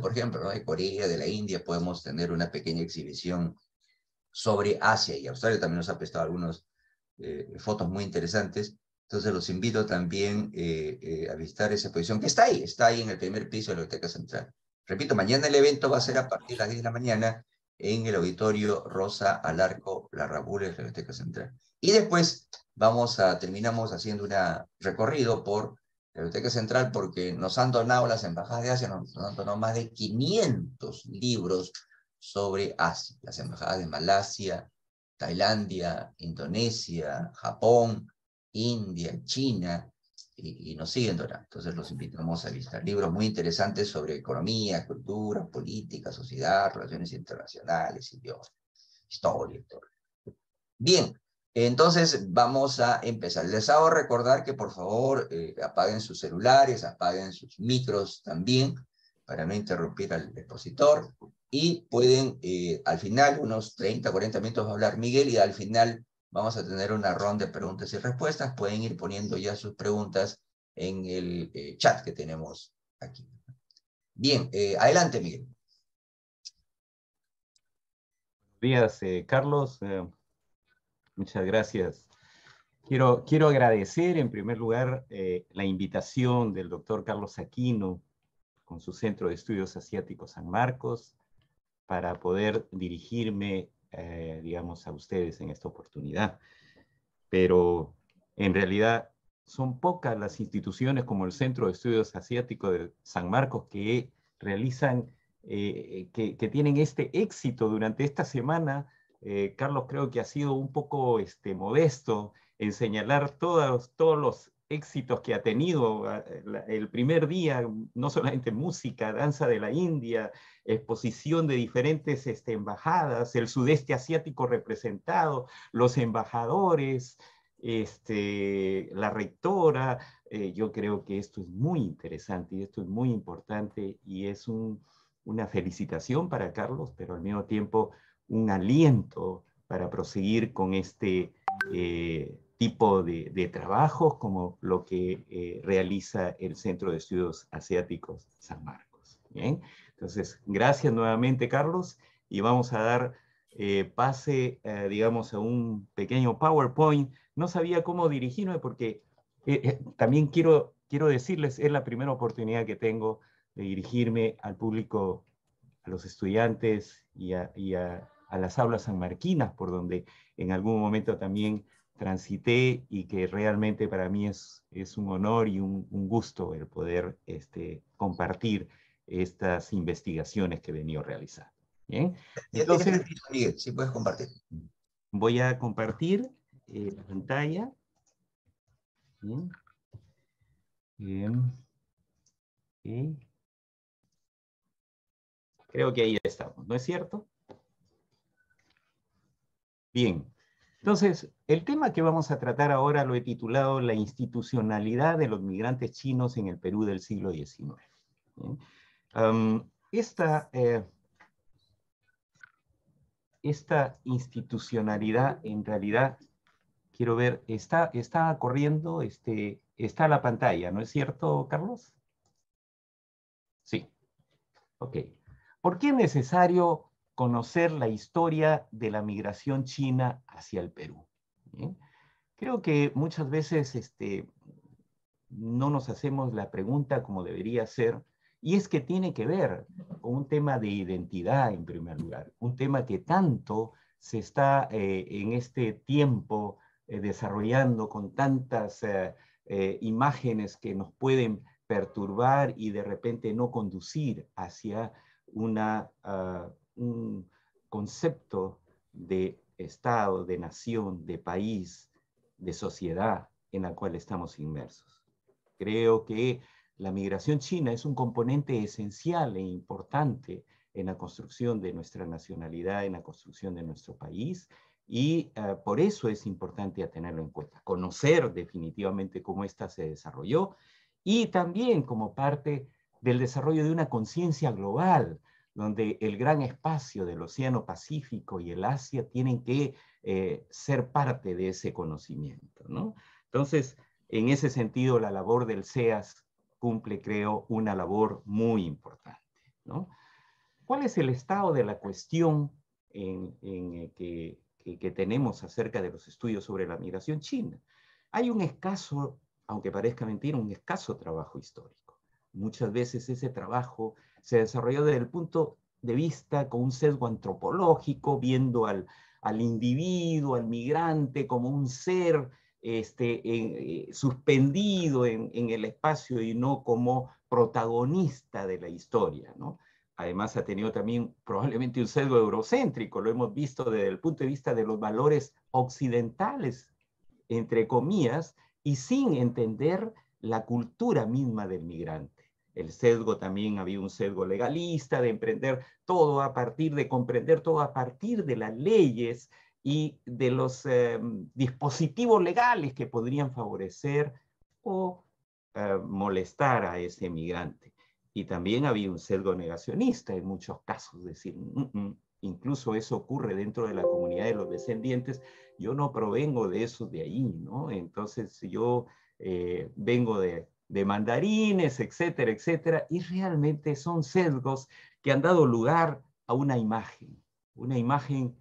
por ejemplo, de Corea, de la India, podemos tener una pequeña exhibición sobre Asia y Australia también nos ha prestado algunas eh, fotos muy interesantes. Entonces los invito también eh, eh, a visitar esa exposición que está ahí, está ahí en el primer piso de la Biblioteca Central. Repito, mañana el evento va a ser a partir de las 10 de la mañana en el auditorio Rosa Alarco Larrabules de la Biblioteca Central. Y después vamos a, terminamos haciendo un recorrido por la Biblioteca Central porque nos han donado las embajadas de Asia, nos, han donado más de 500 libros sobre Asia, las embajadas de Malasia, Tailandia, Indonesia, Japón, India, China, y, nos siguen donando. Entonces los invitamos a visitar libros muy interesantes sobre economía, cultura, política, sociedad, relaciones internacionales, idiomas, historia, Bien, entonces vamos a empezar. Les hago recordar que por favor eh, apaguen sus celulares, apaguen sus micros también para no interrumpir al expositor y pueden eh, al final, unos 30, 40 minutos va a hablar Miguel y al final vamos a tener una ronda de preguntas y respuestas. Pueden ir poniendo ya sus preguntas en el eh, chat que tenemos aquí. Bien, adelante Miguel. Buenos días, Carlos. Muchas gracias. Quiero, quiero agradecer en primer lugar eh, la invitación del doctor Carlos Aquino con su Centro de Estudios Asiáticos San Marcos para poder dirigirme, eh, digamos, a ustedes en esta oportunidad. Pero en realidad son pocas las instituciones como el Centro de Estudios Asiáticos de San Marcos que realizan, eh, que, que, tienen este éxito durante esta semana eh, Carlos creo que ha sido un poco este, modesto en señalar todos, todos los éxitos que ha tenido ah, eh, el primer día, no solamente música, danza de la India, exposición de diferentes este, embajadas, el sudeste asiático representado, los embajadores, este, la rectora. Eh, yo creo que esto es muy interesante y esto es muy importante y es una felicitación para Carlos, pero al mismo tiempo un aliento para proseguir con este eh, tipo de, trabajos como lo que eh, realiza el Centro de Estudios Asiáticos San Marcos. Bien, entonces, gracias nuevamente, Carlos, y vamos a dar eh, pase, digamos, a un pequeño PowerPoint. No sabía cómo dirigirme porque también quiero, quiero decirles, es la primera oportunidad que tengo de dirigirme al público, a los estudiantes y a a las aulas sanmarquinas, por donde en algún momento también transité y que realmente para mí es, es un honor y un, gusto el poder este, compartir estas investigaciones que he venido realizando. Bien, entonces, si puedes compartir. Voy a compartir eh, la pantalla. Creo que ahí estamos, ¿no es cierto? Bien, entonces el tema que vamos a tratar ahora lo he titulado La institucionalidad de los migrantes chinos en el Perú del siglo XIX. Eh, esta, institucionalidad en realidad, quiero ver, está, está corriendo, este, está la pantalla, ¿no es cierto, Carlos? Sí. Ok. ¿Por qué es necesario conocer la historia de la migración china hacia el Perú. ¿eh? Creo que muchas veces este, no nos hacemos la pregunta como debería ser, y es que tiene que ver con un tema de identidad en primer lugar, un tema que tanto se está eh, en este tiempo eh, desarrollando con tantas imágenes que nos pueden perturbar y de repente no conducir hacia una ah, un concepto de Estado, de nación, de país, de sociedad en la cual estamos inmersos. Creo que la migración china es un componente esencial e importante en la construcción de nuestra nacionalidad, en la construcción de nuestro país, y eh, por eso es importante tenerlo en cuenta, conocer definitivamente cómo ésta se desarrolló y también como parte del desarrollo de una conciencia global donde el gran espacio del Océano Pacífico y el Asia tienen que eh, ser parte de ese conocimiento. ¿no? Entonces, en ese sentido, la labor del CEAS cumple, creo, una labor muy importante. ¿Cuál es el estado de la cuestión en, eh, que, que tenemos acerca de los estudios sobre la migración china? Hay un escaso, aunque parezca mentira, un escaso trabajo histórico. Muchas veces ese trabajo se desarrolló desde el punto de vista con un sesgo antropológico, viendo al, al individuo, al migrante, como un ser este, eh, eh, suspendido en, en, el espacio y no como protagonista de la historia. ¿no? Además ha tenido también probablemente un sesgo eurocéntrico, lo hemos visto desde el punto de vista de los valores occidentales, entre comillas, y sin entender la cultura misma del migrante el sesgo también había un sesgo legalista de emprender todo a partir de comprender todo a partir de las leyes y de los em, dispositivos legales que podrían favorecer o eh, molestar a ese migrante. Y también había un sesgo negacionista en muchos casos, decir, mm, mm, mm, incluso eso ocurre dentro de la comunidad de los descendientes, yo no provengo de eso de ahí, ¿no? Entonces yo eh, vengo de de mandarines, etcétera, etcétera, y realmente son sesgos que han dado lugar a una imagen, una imagen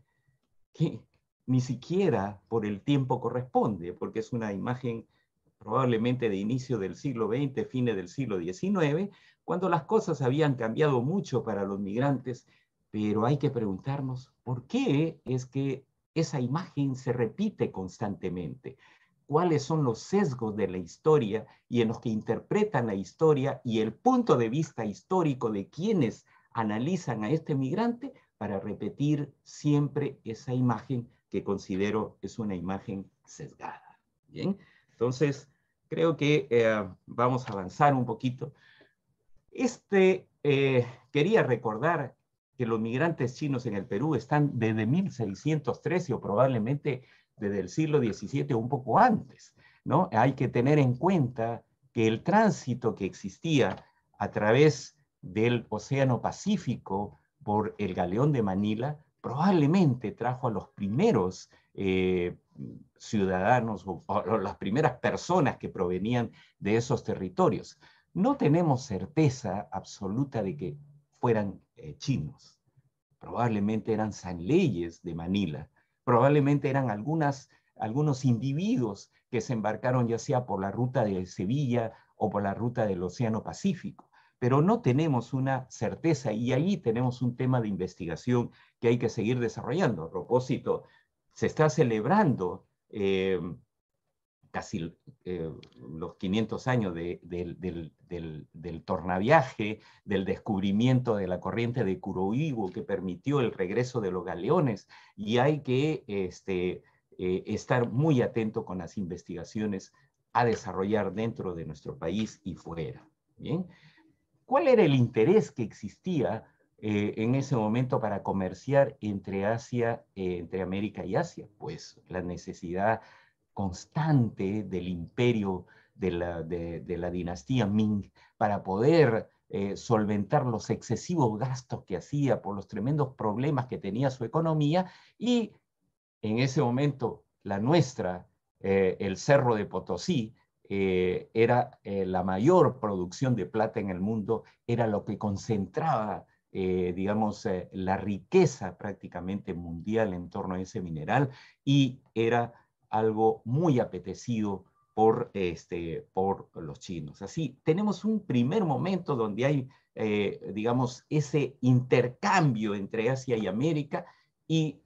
que ni siquiera por el tiempo corresponde, porque es una imagen probablemente de inicio del siglo XX, fines del siglo XIX, cuando las cosas habían cambiado mucho para los migrantes, pero hay que preguntarnos por qué es que esa imagen se repite constantemente cuáles son los sesgos de la historia y en los que interpretan la historia y el punto de vista histórico de quienes analizan a este migrante para repetir siempre esa imagen que considero es una imagen sesgada. Bien, entonces creo que eh, vamos a avanzar un poquito. Este, eh, quería recordar que los migrantes chinos en el Perú están desde 1613 o probablemente desde el siglo XVII o un poco antes. ¿no? Hay que tener en cuenta que el tránsito que existía a través del Océano Pacífico por el galeón de Manila probablemente trajo a los primeros eh, ciudadanos o, las primeras personas que provenían de esos territorios. No tenemos certeza absoluta de que fueran eh, chinos. Probablemente eran sanleyes de Manila probablemente eran algunas, algunos individuos que se embarcaron ya sea por la ruta de Sevilla o por la ruta del Océano Pacífico. Pero no tenemos una certeza y ahí tenemos un tema de investigación que hay que seguir desarrollando. A propósito, se está celebrando eh, casi eh, los 500 años del, del, del, tornaviaje, del descubrimiento de la corriente de Kuroiwo que permitió el regreso de los galeones y hay que este, eh, estar muy atento con las investigaciones a desarrollar dentro de nuestro país y fuera. ¿bien? ¿Cuál era el interés que existía eh, en ese momento para comerciar entre Asia, entre América y Asia? Pues la necesidad constante del imperio de la, de, la dinastía Ming para poder eh, solventar los excesivos gastos que hacía por los tremendos problemas que tenía su economía y en ese momento la nuestra, eh, el Cerro de Potosí, eh, era la mayor producción de plata en el mundo, era lo que concentraba digamos, la riqueza prácticamente mundial en torno a ese mineral y era algo muy apetecido por, este, por los chinos. Así, tenemos un primer momento donde hay, eh, digamos, ese intercambio entre Asia y América y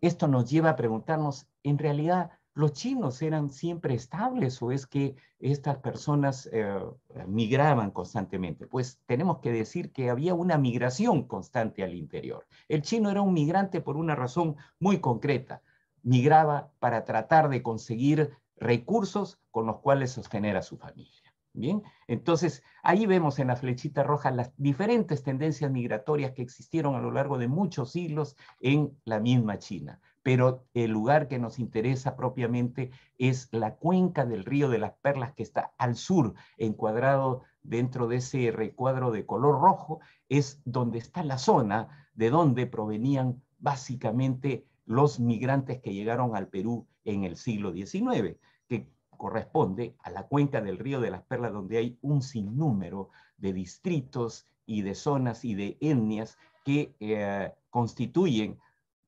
esto nos lleva a preguntarnos, en realidad, ¿los chinos eran siempre estables o es que estas personas eh, migraban constantemente? Pues tenemos que decir que había una migración constante al interior. El chino era un migrante por una razón muy concreta migraba para tratar de conseguir recursos con los cuales sostener a su familia. Bien, entonces ahí vemos en la flechita roja las diferentes tendencias migratorias que existieron a lo largo de muchos siglos en la misma China. Pero el lugar que nos interesa propiamente es la cuenca del río de las perlas que está al sur, encuadrado dentro de ese recuadro de color rojo, es donde está la zona de donde provenían básicamente los migrantes que llegaron al Perú en el siglo XIX, que corresponde a la cuenca del río de las Perlas, donde hay un sinnúmero de distritos y de zonas y de etnias que eh, constituyen,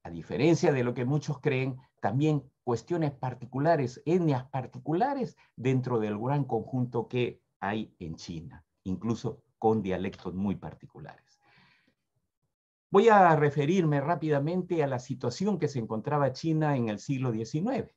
a diferencia de lo que muchos creen, también cuestiones particulares, etnias particulares dentro del gran conjunto que hay en China, incluso con dialectos muy particulares. Voy a referirme rápidamente a la situación que se encontraba China en el siglo XIX.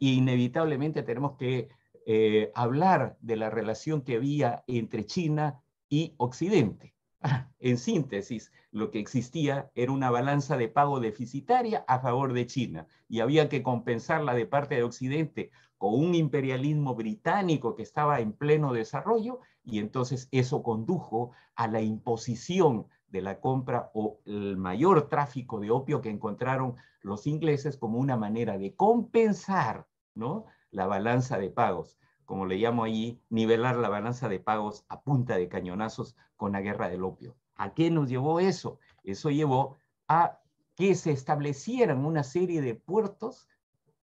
Y inevitablemente tenemos que eh, hablar de la relación que había entre China y Occidente. Ah, en síntesis, lo que existía era una balanza de pago deficitaria a favor de China y había que compensarla de parte de Occidente con un imperialismo británico que estaba en pleno desarrollo y entonces eso condujo a la imposición de la compra o el mayor tráfico de opio que encontraron los ingleses como una manera de compensar ¿no? la balanza de pagos, como le llamo ahí, nivelar la balanza de pagos a punta de cañonazos con la guerra del opio. ¿A qué nos llevó eso? Eso llevó a que se establecieran una serie de puertos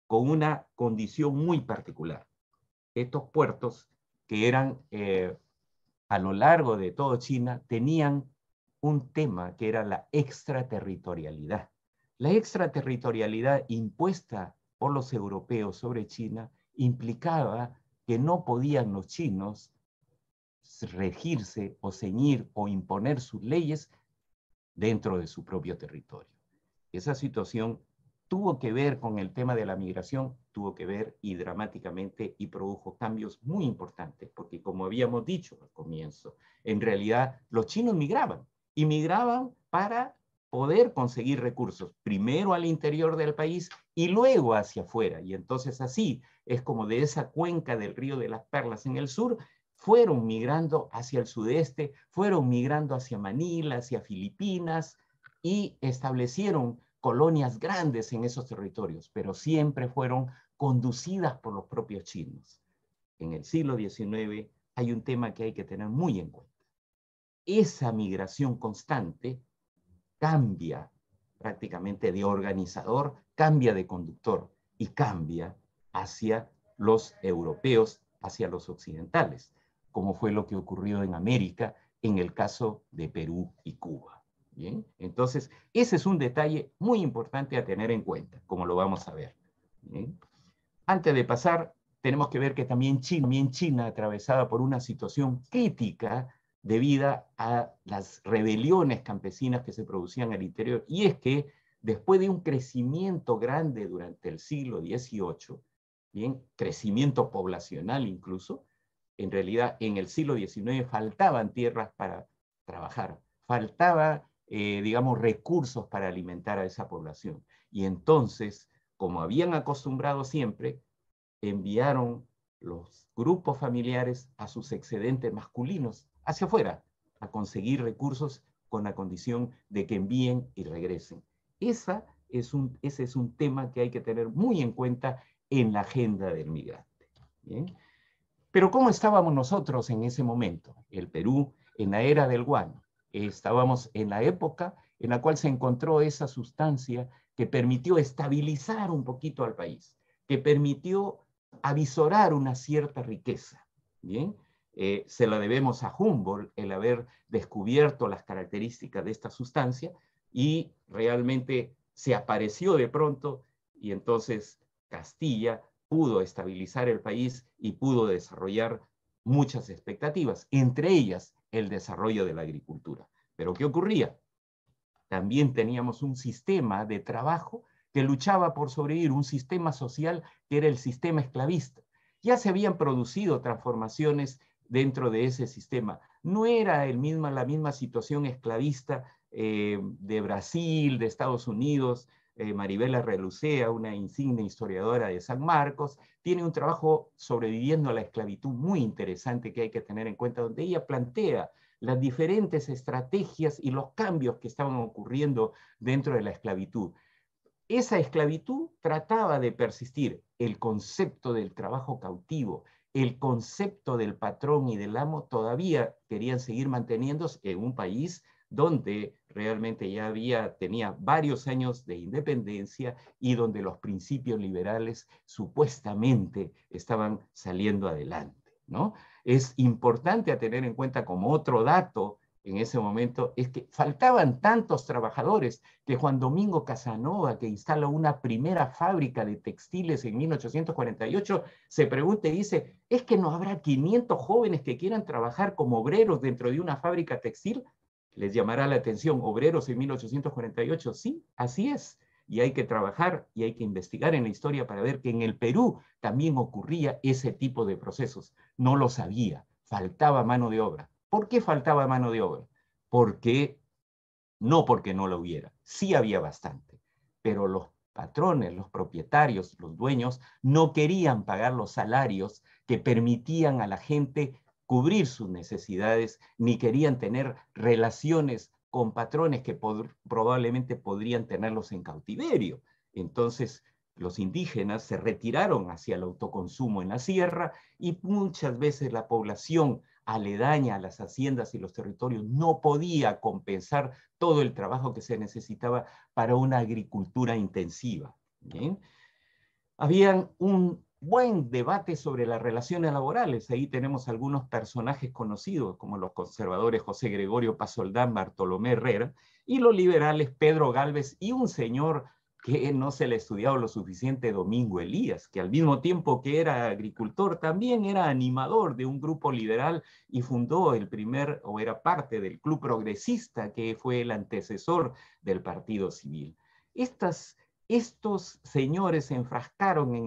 con una condición muy particular. Estos puertos que eran eh, a lo largo de toda China tenían un tema que era la extraterritorialidad. La extraterritorialidad impuesta por los europeos sobre China implicaba que no podían los chinos regirse o ceñir o imponer sus leyes dentro de su propio territorio. Esa situación tuvo que ver con el tema de la migración, tuvo que ver y dramáticamente y produjo cambios muy importantes, porque como habíamos dicho al comienzo, en realidad los chinos migraban, y migraban para poder conseguir recursos, primero al interior del país y luego hacia afuera. Y entonces así es como de esa cuenca del río de las Perlas en el sur, fueron migrando hacia el sudeste, fueron migrando hacia Manila, hacia Filipinas y establecieron colonias grandes en esos territorios, pero siempre fueron conducidas por los propios chinos. En el siglo XIX hay un tema que hay que tener muy en cuenta esa migración constante cambia prácticamente de organizador, cambia de conductor y cambia hacia los europeos, hacia los occidentales, como fue lo que ocurrió en América en el caso de Perú y Cuba. ¿Bien? Entonces, ese es un detalle muy importante a tener en cuenta, como lo vamos a ver. Antes de pasar, tenemos que ver que también China, China, atravesada por una situación crítica debida a las rebeliones campesinas que se producían al interior. Y es que después de un crecimiento grande durante el siglo XVIII, bien, crecimiento poblacional incluso, en realidad en el siglo XIX faltaban tierras para trabajar, faltaba, eh, digamos, recursos para alimentar a esa población. Y entonces, como habían acostumbrado siempre, enviaron los grupos familiares a sus excedentes masculinos hacia afuera a conseguir recursos con la condición de que envíen y regresen. Esa es un, ese es un tema que hay que tener muy en cuenta en la agenda del migrante. ¿bien? Pero ¿cómo estábamos nosotros en ese momento? El Perú en la era del guano. Estábamos en la época en la cual se encontró esa sustancia que permitió estabilizar un poquito al país, que permitió avisorar una cierta riqueza. Bien, eh, se la debemos a Humboldt el haber descubierto las características de esta sustancia y realmente se apareció de pronto y entonces Castilla pudo estabilizar el país y pudo desarrollar muchas expectativas, entre ellas el desarrollo de la agricultura. Pero ¿qué ocurría? También teníamos un sistema de trabajo que luchaba por sobrevivir, un sistema social que era el sistema esclavista. Ya se habían producido transformaciones dentro de ese sistema. No era el misma, la misma situación esclavista eh, de Brasil, de Estados Unidos. Eh, Maribela Relucea, una insigne historiadora de San Marcos, tiene un trabajo sobreviviendo a la esclavitud muy interesante que hay que tener en cuenta, donde ella plantea las diferentes estrategias y los cambios que estaban ocurriendo dentro de la esclavitud. Esa esclavitud trataba de persistir el concepto del trabajo cautivo, el concepto del patrón y del amo todavía querían seguir manteniéndose en un país donde realmente ya había, tenía varios años de independencia y donde los principios liberales supuestamente estaban saliendo adelante. ¿no? Es importante a tener en cuenta como otro dato en ese momento es que faltaban tantos trabajadores que Juan Domingo Casanova, que instala una primera fábrica de textiles en 1848, se pregunta y dice, ¿es que no habrá 500 jóvenes que quieran trabajar como obreros dentro de una fábrica textil? Les llamará la atención, obreros en 1848, sí, así es. Y hay que trabajar y hay que investigar en la historia para ver que en el Perú también ocurría ese tipo de procesos. No lo sabía, faltaba mano de obra ¿Por qué faltaba mano de obra? Porque, no porque no la hubiera, sí había bastante, pero los patrones, los propietarios, los dueños, no querían pagar los salarios que permitían a la gente cubrir sus necesidades, ni querían tener relaciones con patrones que probablemente podrían tenerlos en cautiverio. Entonces, los indígenas se retiraron hacia el autoconsumo en la sierra y muchas veces la población aledaña a las haciendas y los territorios no podía compensar todo el trabajo que se necesitaba para una agricultura intensiva. Había un buen debate sobre las relaciones laborales. Ahí tenemos algunos personajes conocidos, como los conservadores José Gregorio Pasoldán, Bartolomé Herrera, y los liberales Pedro Galvez y un señor que no se le estudiaba lo suficiente Domingo Elías, que al mismo tiempo que era agricultor, también era animador de un grupo liberal y fundó el primer, o era parte del Club Progresista, que fue el antecesor del Partido Civil. Estas, estos señores se enfrascaron en,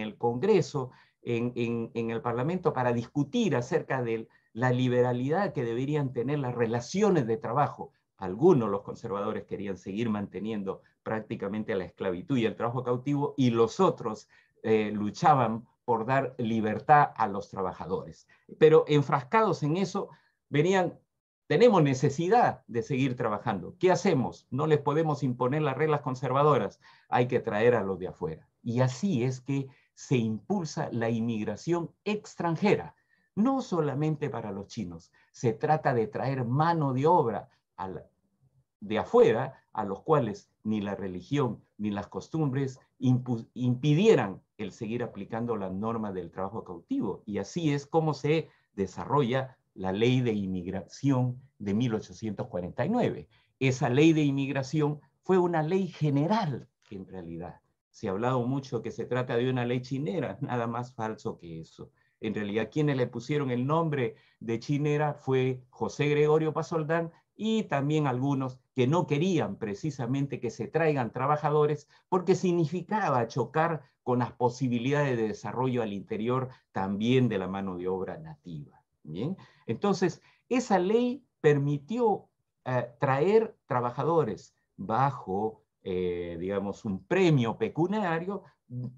el Congreso, en, en el Parlamento, para discutir acerca de la liberalidad que deberían tener las relaciones de trabajo. Algunos los conservadores querían seguir manteniendo prácticamente a la esclavitud y el trabajo cautivo, y los otros eh, luchaban por dar libertad a los trabajadores. Pero enfrascados en eso, venían, tenemos necesidad de seguir trabajando. ¿Qué hacemos? No les podemos imponer las reglas conservadoras, hay que traer a los de afuera. Y así es que se impulsa la inmigración extranjera, no solamente para los chinos, se trata de traer mano de obra de afuera a los cuales ni la religión, ni las costumbres impidieran el seguir aplicando las normas del trabajo cautivo. Y así es como se desarrolla la ley de inmigración de 1849. Esa ley de inmigración fue una ley general en realidad. Se ha hablado mucho que se trata de una ley chinera, nada más falso que eso. En realidad, quienes le pusieron el nombre de chinera fue José Gregorio Pasoldán y también algunos que no querían precisamente que se traigan trabajadores porque significaba chocar con las posibilidades de desarrollo al interior también de la mano de obra nativa. Bien, entonces esa ley permitió eh, traer trabajadores bajo, eh, digamos, un premio pecuniario,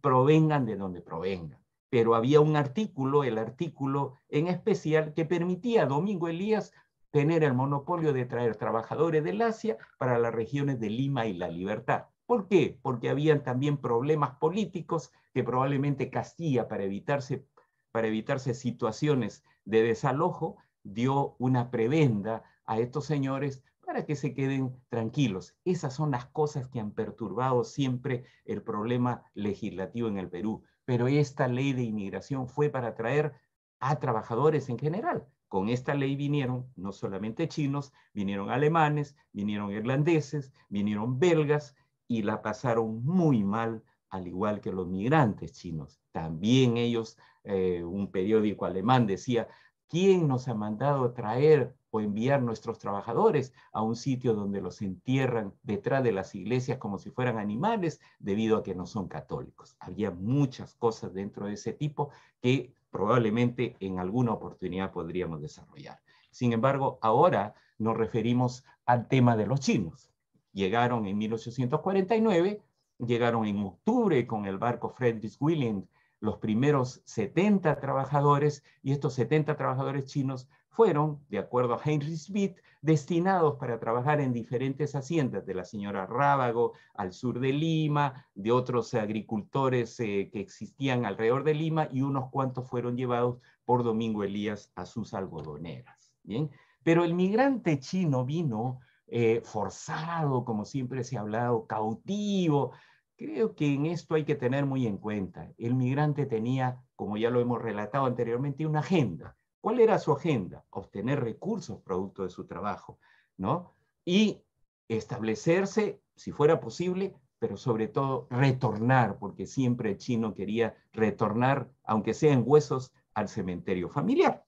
provengan de donde provengan. Pero había un artículo, el artículo en especial, que permitía a Domingo Elías tener el monopolio de traer trabajadores del Asia para las regiones de Lima y La Libertad. ¿Por qué? Porque habían también problemas políticos que probablemente Castilla, para evitarse, para evitarse situaciones de desalojo, dio una prebenda a estos señores para que se queden tranquilos. Esas son las cosas que han perturbado siempre el problema legislativo en el Perú. Pero esta ley de inmigración fue para traer a trabajadores en general, con esta ley vinieron no solamente chinos, vinieron alemanes, vinieron irlandeses, vinieron belgas y la pasaron muy mal, al igual que los migrantes chinos. También ellos, eh, un periódico alemán decía, ¿quién nos ha mandado traer o enviar nuestros trabajadores a un sitio donde los entierran detrás de las iglesias como si fueran animales debido a que no son católicos. Había muchas cosas dentro de ese tipo que probablemente en alguna oportunidad podríamos desarrollar. Sin embargo, ahora nos referimos al tema de los chinos. Llegaron en 1849, llegaron en octubre con el barco Frederick William los primeros 70 trabajadores y estos 70 trabajadores chinos fueron, de acuerdo a Henry Smith, destinados para trabajar en diferentes haciendas de la señora Rábago, al sur de Lima, de otros agricultores eh, que existían alrededor de Lima y unos cuantos fueron llevados por Domingo Elías a sus algodoneras. ¿bien? Pero el migrante chino vino eh, forzado, como siempre se ha hablado, cautivo. Creo que en esto hay que tener muy en cuenta. El migrante tenía, como ya lo hemos relatado anteriormente, una agenda ¿Cuál era su agenda? Obtener recursos producto de su trabajo, ¿no? Y establecerse, si fuera posible, pero sobre todo retornar, porque siempre el chino quería retornar, aunque sea en huesos, al cementerio familiar.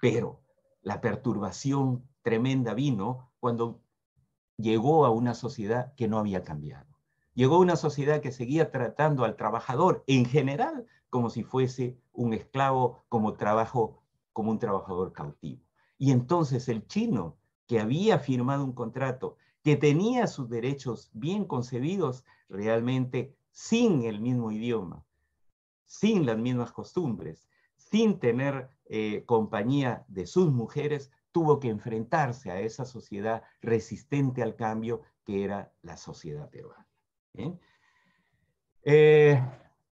Pero la perturbación tremenda vino cuando llegó a una sociedad que no había cambiado. Llegó a una sociedad que seguía tratando al trabajador en general como si fuese un esclavo como trabajo, como un trabajador cautivo. Y entonces el chino, que había firmado un contrato, que tenía sus derechos bien concebidos, realmente sin el mismo idioma, sin las mismas costumbres, sin tener eh, compañía de sus mujeres, tuvo que enfrentarse a esa sociedad resistente al cambio que era la sociedad peruana. ¿Eh?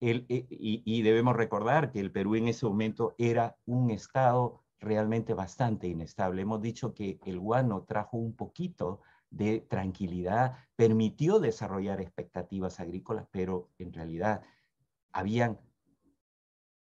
Eh, y, y, debemos recordar que el Perú en ese momento era un estado realmente bastante inestable. Hemos dicho que el guano trajo un poquito de tranquilidad, permitió desarrollar expectativas agrícolas, pero en realidad habían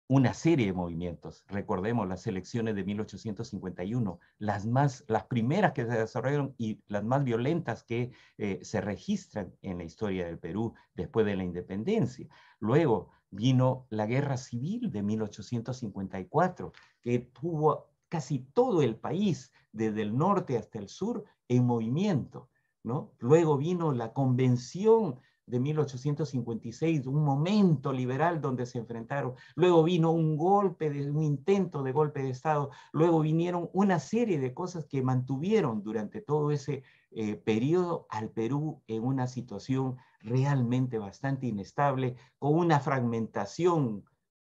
una serie de movimientos. Recordemos las elecciones de 1851, las, más, las primeras que se desarrollaron y las más violentas que eh, se registran en la historia del Perú después de la independencia. Luego vino la guerra civil de 1854, que tuvo casi todo el país, desde el norte hasta el sur, en movimiento. ¿no? Luego vino la convención de 1856, un momento liberal donde se enfrentaron. Luego vino un golpe, de, un intento de golpe de Estado. Luego vinieron una serie de cosas que mantuvieron durante todo ese eh, periodo al Perú en una situación realmente bastante inestable, con una fragmentación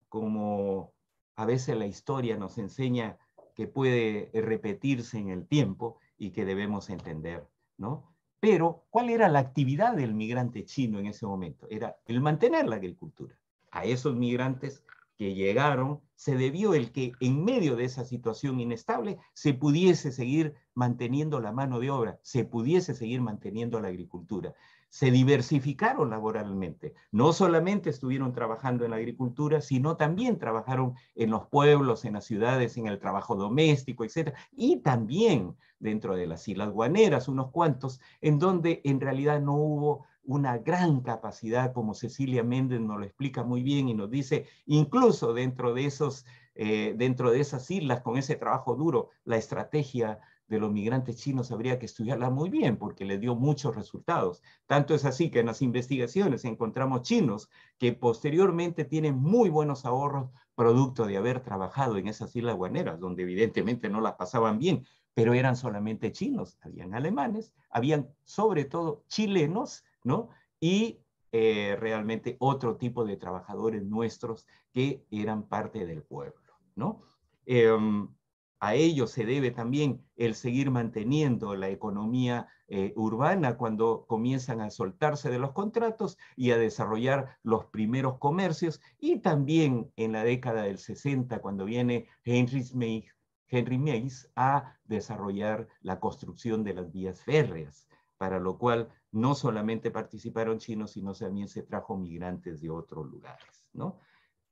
como a veces la historia nos enseña que puede repetirse en el tiempo y que debemos entender, ¿no? Pero, ¿cuál era la actividad del migrante chino en ese momento? Era el mantener la agricultura. A esos migrantes que llegaron se debió el que en medio de esa situación inestable se pudiese seguir manteniendo la mano de obra, se pudiese seguir manteniendo la agricultura se diversificaron laboralmente. No solamente estuvieron trabajando en la agricultura, sino también trabajaron en los pueblos, en las ciudades, en el trabajo doméstico, etc. Y también dentro de las Islas Guaneras, unos cuantos, en donde en realidad no hubo una gran capacidad, como Cecilia Méndez nos lo explica muy bien y nos dice, incluso dentro de, esos, eh, dentro de esas islas, con ese trabajo duro, la estrategia de los migrantes chinos habría que estudiarla muy bien porque le dio muchos resultados. Tanto es así que en las investigaciones encontramos chinos que posteriormente tienen muy buenos ahorros producto de haber trabajado en esas islas guaneras, donde evidentemente no las pasaban bien, pero eran solamente chinos, habían alemanes, habían sobre todo chilenos, ¿no? Y eh, realmente otro tipo de trabajadores nuestros que eran parte del pueblo, ¿no? Em, a ello se debe también el seguir manteniendo la economía eh, urbana cuando comienzan a soltarse de los contratos y a desarrollar los primeros comercios. Y también en la década del 60, cuando viene Henry Mays, Henry a desarrollar la construcción de las vías férreas, para lo cual no solamente participaron chinos, sino también se trajo migrantes de otros lugares. ¿no?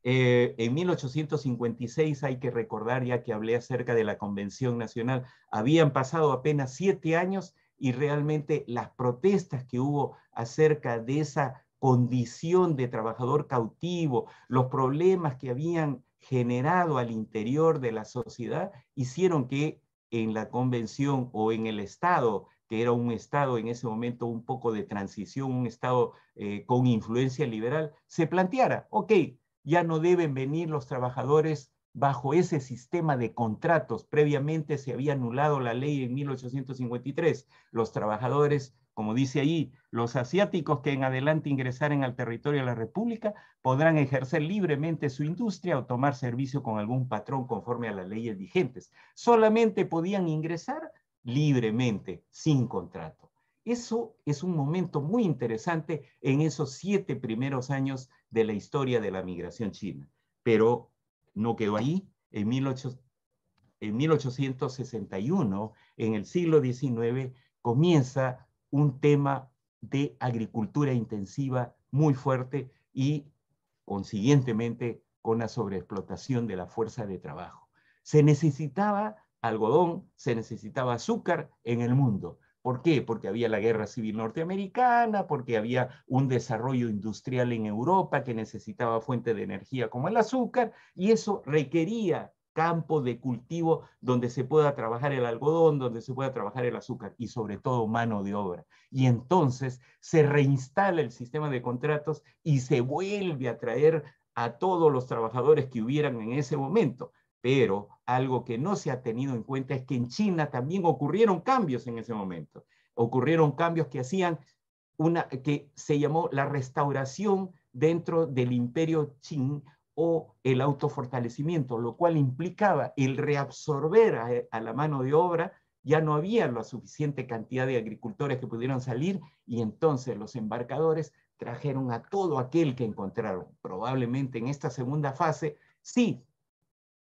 Eh, en 1856, hay que recordar, ya que hablé acerca de la Convención Nacional, habían pasado apenas siete años y realmente las protestas que hubo acerca de esa condición de trabajador cautivo, los problemas que habían generado al interior de la sociedad, hicieron que en la convención o en el Estado, que era un Estado en ese momento un poco de transición, un Estado eh, con influencia liberal, se planteara, ok, ya no deben venir los trabajadores bajo ese sistema de contratos. Previamente se había anulado la ley en 1853. Los trabajadores, como dice ahí, los asiáticos que en adelante ingresaren al territorio de la República podrán ejercer libremente su industria o tomar servicio con algún patrón conforme a las leyes vigentes. Solamente podían ingresar libremente, sin contrato. Eso es un momento muy interesante en esos siete primeros años de la historia de la migración china. Pero no quedó ahí. En, 1861, en el siglo XIX, comienza un tema de agricultura intensiva muy fuerte y consiguientemente con la sobreexplotación de la fuerza de trabajo. Se necesitaba algodón, se necesitaba azúcar en el mundo. ¿Por qué? Porque había la guerra civil norteamericana, porque había un desarrollo industrial en Europa que necesitaba fuente de energía como el azúcar, y eso requería campo de cultivo donde se pueda trabajar el algodón, donde se pueda trabajar el azúcar y sobre todo mano de obra. Y entonces se reinstala el sistema de contratos y se vuelve a traer a todos los trabajadores que hubieran en ese momento. Pero algo que no se ha tenido en cuenta es que en China también ocurrieron cambios en ese momento. Ocurrieron cambios que hacían una que se llamó la restauración dentro del imperio Qing o el autofortalecimiento, lo cual implicaba el reabsorber a, a la mano de obra ya no había la suficiente cantidad de agricultores que pudieran salir y entonces los embarcadores trajeron a todo aquel que encontraron. Probablemente en esta segunda fase sí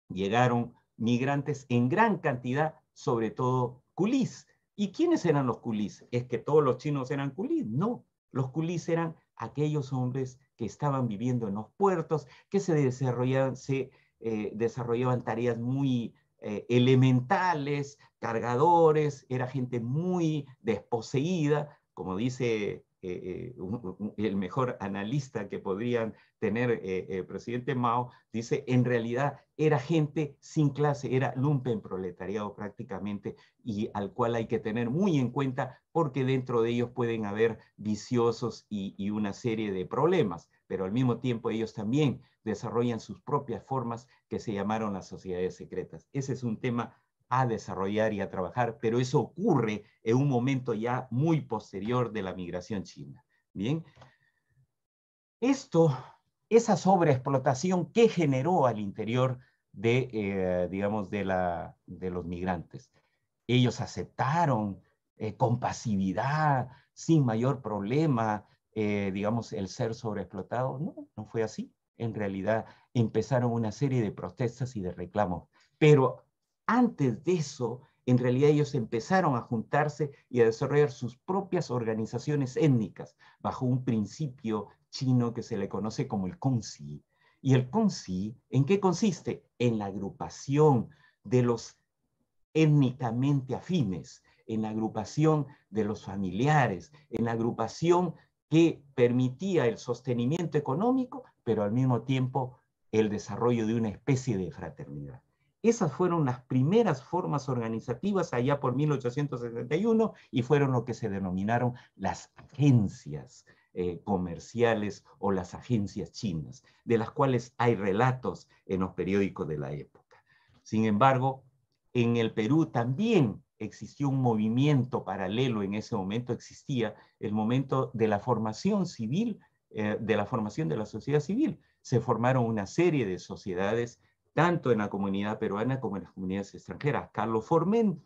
llegaron migrantes en gran cantidad, sobre todo culís. ¿Y quiénes eran los culís? ¿Es que todos los chinos eran culís? No, los culís eran aquellos hombres que estaban viviendo en los puertos, que se desarrollaban, se, eh, desarrollaban tareas muy eh, elementales, cargadores, era gente muy desposeída, como dice eh, eh, el mejor analista que podrían tener el eh, presidente Mao, dice, en realidad era gente sin clase, era lumpen proletariado prácticamente, y al cual hay que tener muy en cuenta porque dentro de ellos pueden haber viciosos y, y una serie de problemas, pero al mismo tiempo ellos también desarrollan sus propias formas que se llamaron las sociedades secretas. Ese es un tema a desarrollar y a trabajar, pero eso ocurre en un momento ya muy posterior de la migración china. Bien, esto, esa sobreexplotación que generó al interior de, eh, digamos, de, la, de los migrantes. Ellos aceptaron eh, con pasividad, sin mayor problema, eh, digamos, el ser sobreexplotado. No, no fue así. En realidad empezaron una serie de protestas y de reclamos. Pero antes de eso, en realidad ellos empezaron a juntarse y a desarrollar sus propias organizaciones étnicas bajo un principio chino que se le conoce como el consig. ¿Y el Consi en qué consiste? En la agrupación de los étnicamente afines, en la agrupación de los familiares, en la agrupación que permitía el sostenimiento económico, pero al mismo tiempo el desarrollo de una especie de fraternidad. Esas fueron las primeras formas organizativas allá por 1861 y fueron lo que se denominaron las agencias eh, comerciales o las agencias chinas, de las cuales hay relatos en los periódicos de la época. Sin embargo, en el Perú también existió un movimiento paralelo, en ese momento existía el momento de la formación civil, eh, de la formación de la sociedad civil. Se formaron una serie de sociedades tanto en la comunidad peruana como en las comunidades extranjeras. Carlos Formen,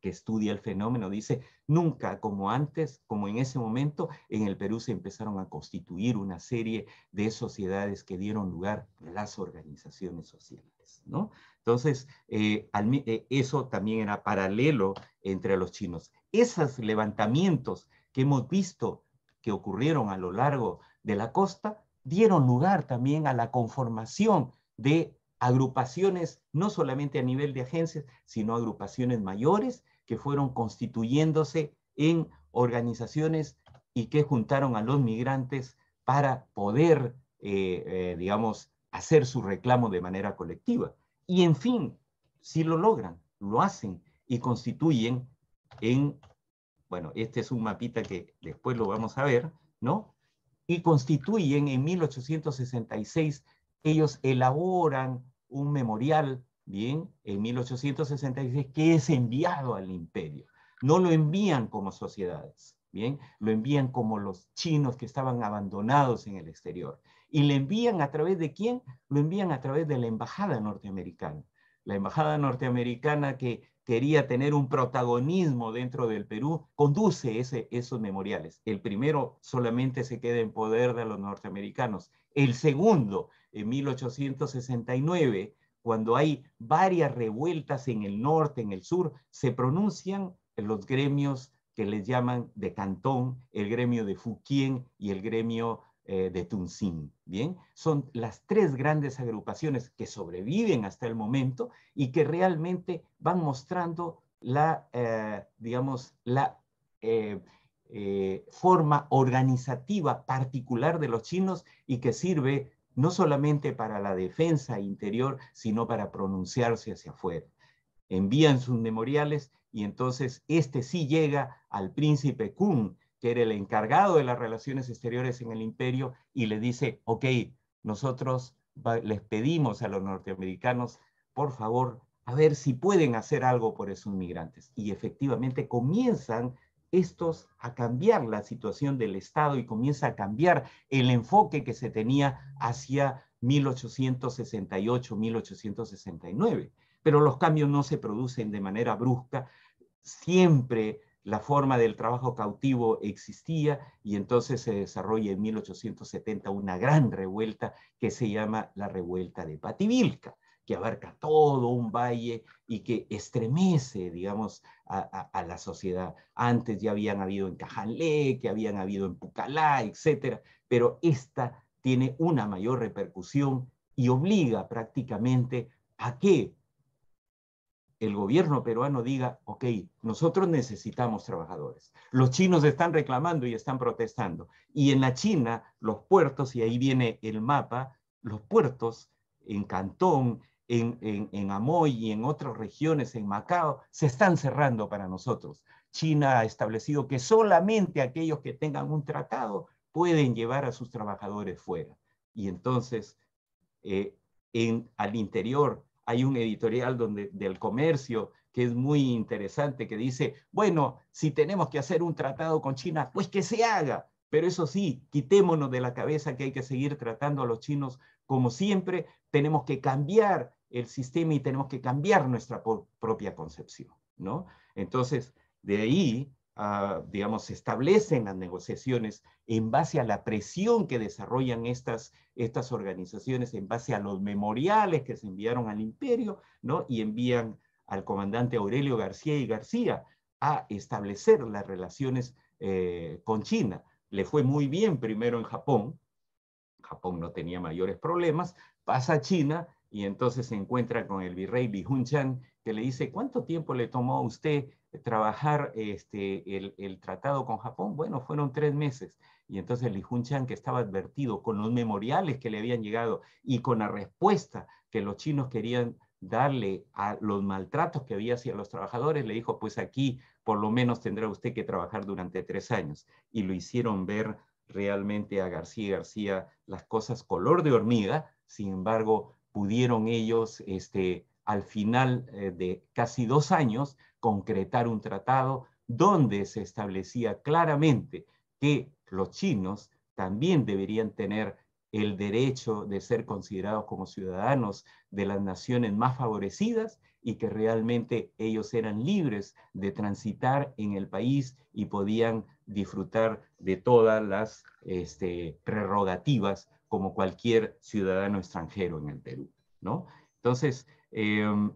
que estudia el fenómeno, dice, nunca como antes, como en ese momento, en el Perú se empezaron a constituir una serie de sociedades que dieron lugar a las organizaciones sociales, ¿no? Entonces, eh, eh, eso también era paralelo entre los chinos. Esos levantamientos que hemos visto que ocurrieron a lo largo de la costa dieron lugar también a la conformación de agrupaciones, no solamente a nivel de agencias, sino agrupaciones mayores que fueron constituyéndose en organizaciones y que juntaron a los migrantes para poder, eh, eh, digamos, hacer su reclamo de manera colectiva. Y en fin, si lo logran, lo hacen y constituyen en, bueno, este es un mapita que después lo vamos a ver, ¿no? Y constituyen en 1866, ellos elaboran un memorial, bien, en 1866, que es enviado al imperio. No lo envían como sociedades, bien, lo envían como los chinos que estaban abandonados en el exterior. ¿Y le envían a través de quién? Lo envían a través de la embajada norteamericana. La embajada norteamericana que quería tener un protagonismo dentro del Perú, conduce ese, esos memoriales. El primero solamente se queda en poder de los norteamericanos. El segundo en 1869, cuando hay varias revueltas en el norte, en el sur, se pronuncian los gremios que les llaman de Cantón, el gremio de Fukien y el gremio eh, de Tunsin. Bien, son las tres grandes agrupaciones que sobreviven hasta el momento y que realmente van mostrando la, eh, digamos, la eh, forma organizativa particular de los chinos y que sirve no solamente para la defensa interior, sino para pronunciarse hacia afuera. Envían sus memoriales y entonces este sí llega al príncipe Kun, que era el encargado de las relaciones exteriores en el imperio, y le dice, ok, nosotros les pedimos a los norteamericanos, por favor, a ver si pueden hacer algo por esos migrantes. Y efectivamente comienzan estos a cambiar la situación del Estado y comienza a cambiar el enfoque que se tenía hacia 1868, 1869. Pero los cambios no se producen de manera brusca, siempre la forma del trabajo cautivo existía y entonces se desarrolla en 1870 una gran revuelta que se llama la revuelta de Pativilca que abarca todo un valle y que estremece, digamos, a, la sociedad. Antes ya habían habido en Cajalé, que habían habido en Pucalá, etcétera, pero esta tiene una mayor repercusión y obliga prácticamente a que el gobierno peruano diga, ok, nosotros necesitamos trabajadores. Los chinos están reclamando y están protestando. Y en la China, los puertos, y ahí viene el mapa, los puertos en Cantón, en, en, en Amoy y en otras regiones, en Macao, se están cerrando para nosotros. China ha establecido que solamente aquellos que tengan un tratado pueden llevar a sus trabajadores fuera. Y entonces, eh, en, al interior hay un editorial donde, del comercio que es muy interesante, que dice, bueno, si tenemos que hacer un tratado con China, pues que se haga. Pero eso sí, quitémonos de la cabeza que hay que seguir tratando a los chinos como siempre, tenemos que cambiar el sistema y tenemos que cambiar nuestra propia concepción, ¿no? Entonces, de ahí, ah, digamos, se establecen las negociaciones en base a la presión que desarrollan estas, estas organizaciones, en base a los memoriales que se enviaron al imperio, ¿no? Y envían al comandante Aurelio García y García a establecer las relaciones eh, con China. Le fue muy bien primero en Japón, Japón no tenía mayores problemas, pasa a China y entonces se encuentra con el virrey Chan, que le dice, ¿cuánto tiempo le tomó a usted trabajar este, el, tratado con Japón? Bueno, fueron tres meses. Y entonces Li Chan, que estaba advertido con los memoriales que le habían llegado y con la respuesta que los chinos querían darle a los maltratos que había hacia los trabajadores, le dijo, pues aquí por lo menos tendrá usted que trabajar durante tres años. Y lo hicieron ver realmente a García García las cosas color de hormiga, sin embargo, pudieron ellos, este, al final eh, de casi dos años, concretar un tratado donde se establecía claramente que los chinos también deberían tener el derecho de ser considerados como ciudadanos de las naciones más favorecidas y que realmente ellos eran libres de transitar en el país y podían disfrutar de todas las este, prerrogativas como cualquier ciudadano extranjero en el Perú, ¿no? Entonces, em,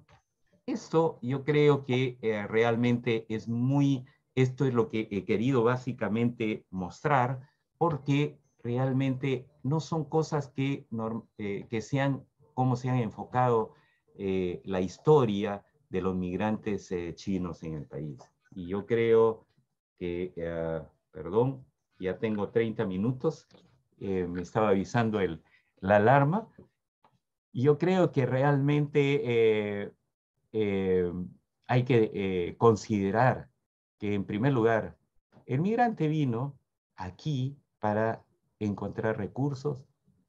esto yo creo que eh, realmente es muy, esto es lo que he querido básicamente mostrar, porque realmente no son cosas que, eh, que sean, como se han enfocado eh, la historia de los migrantes chinos en el país. Y yo creo que, perdón, ya tengo 30 minutos. Eh, me estaba avisando el, la alarma. Yo creo que realmente eh, eh, hay que considerar que en primer lugar, el migrante vino aquí para encontrar recursos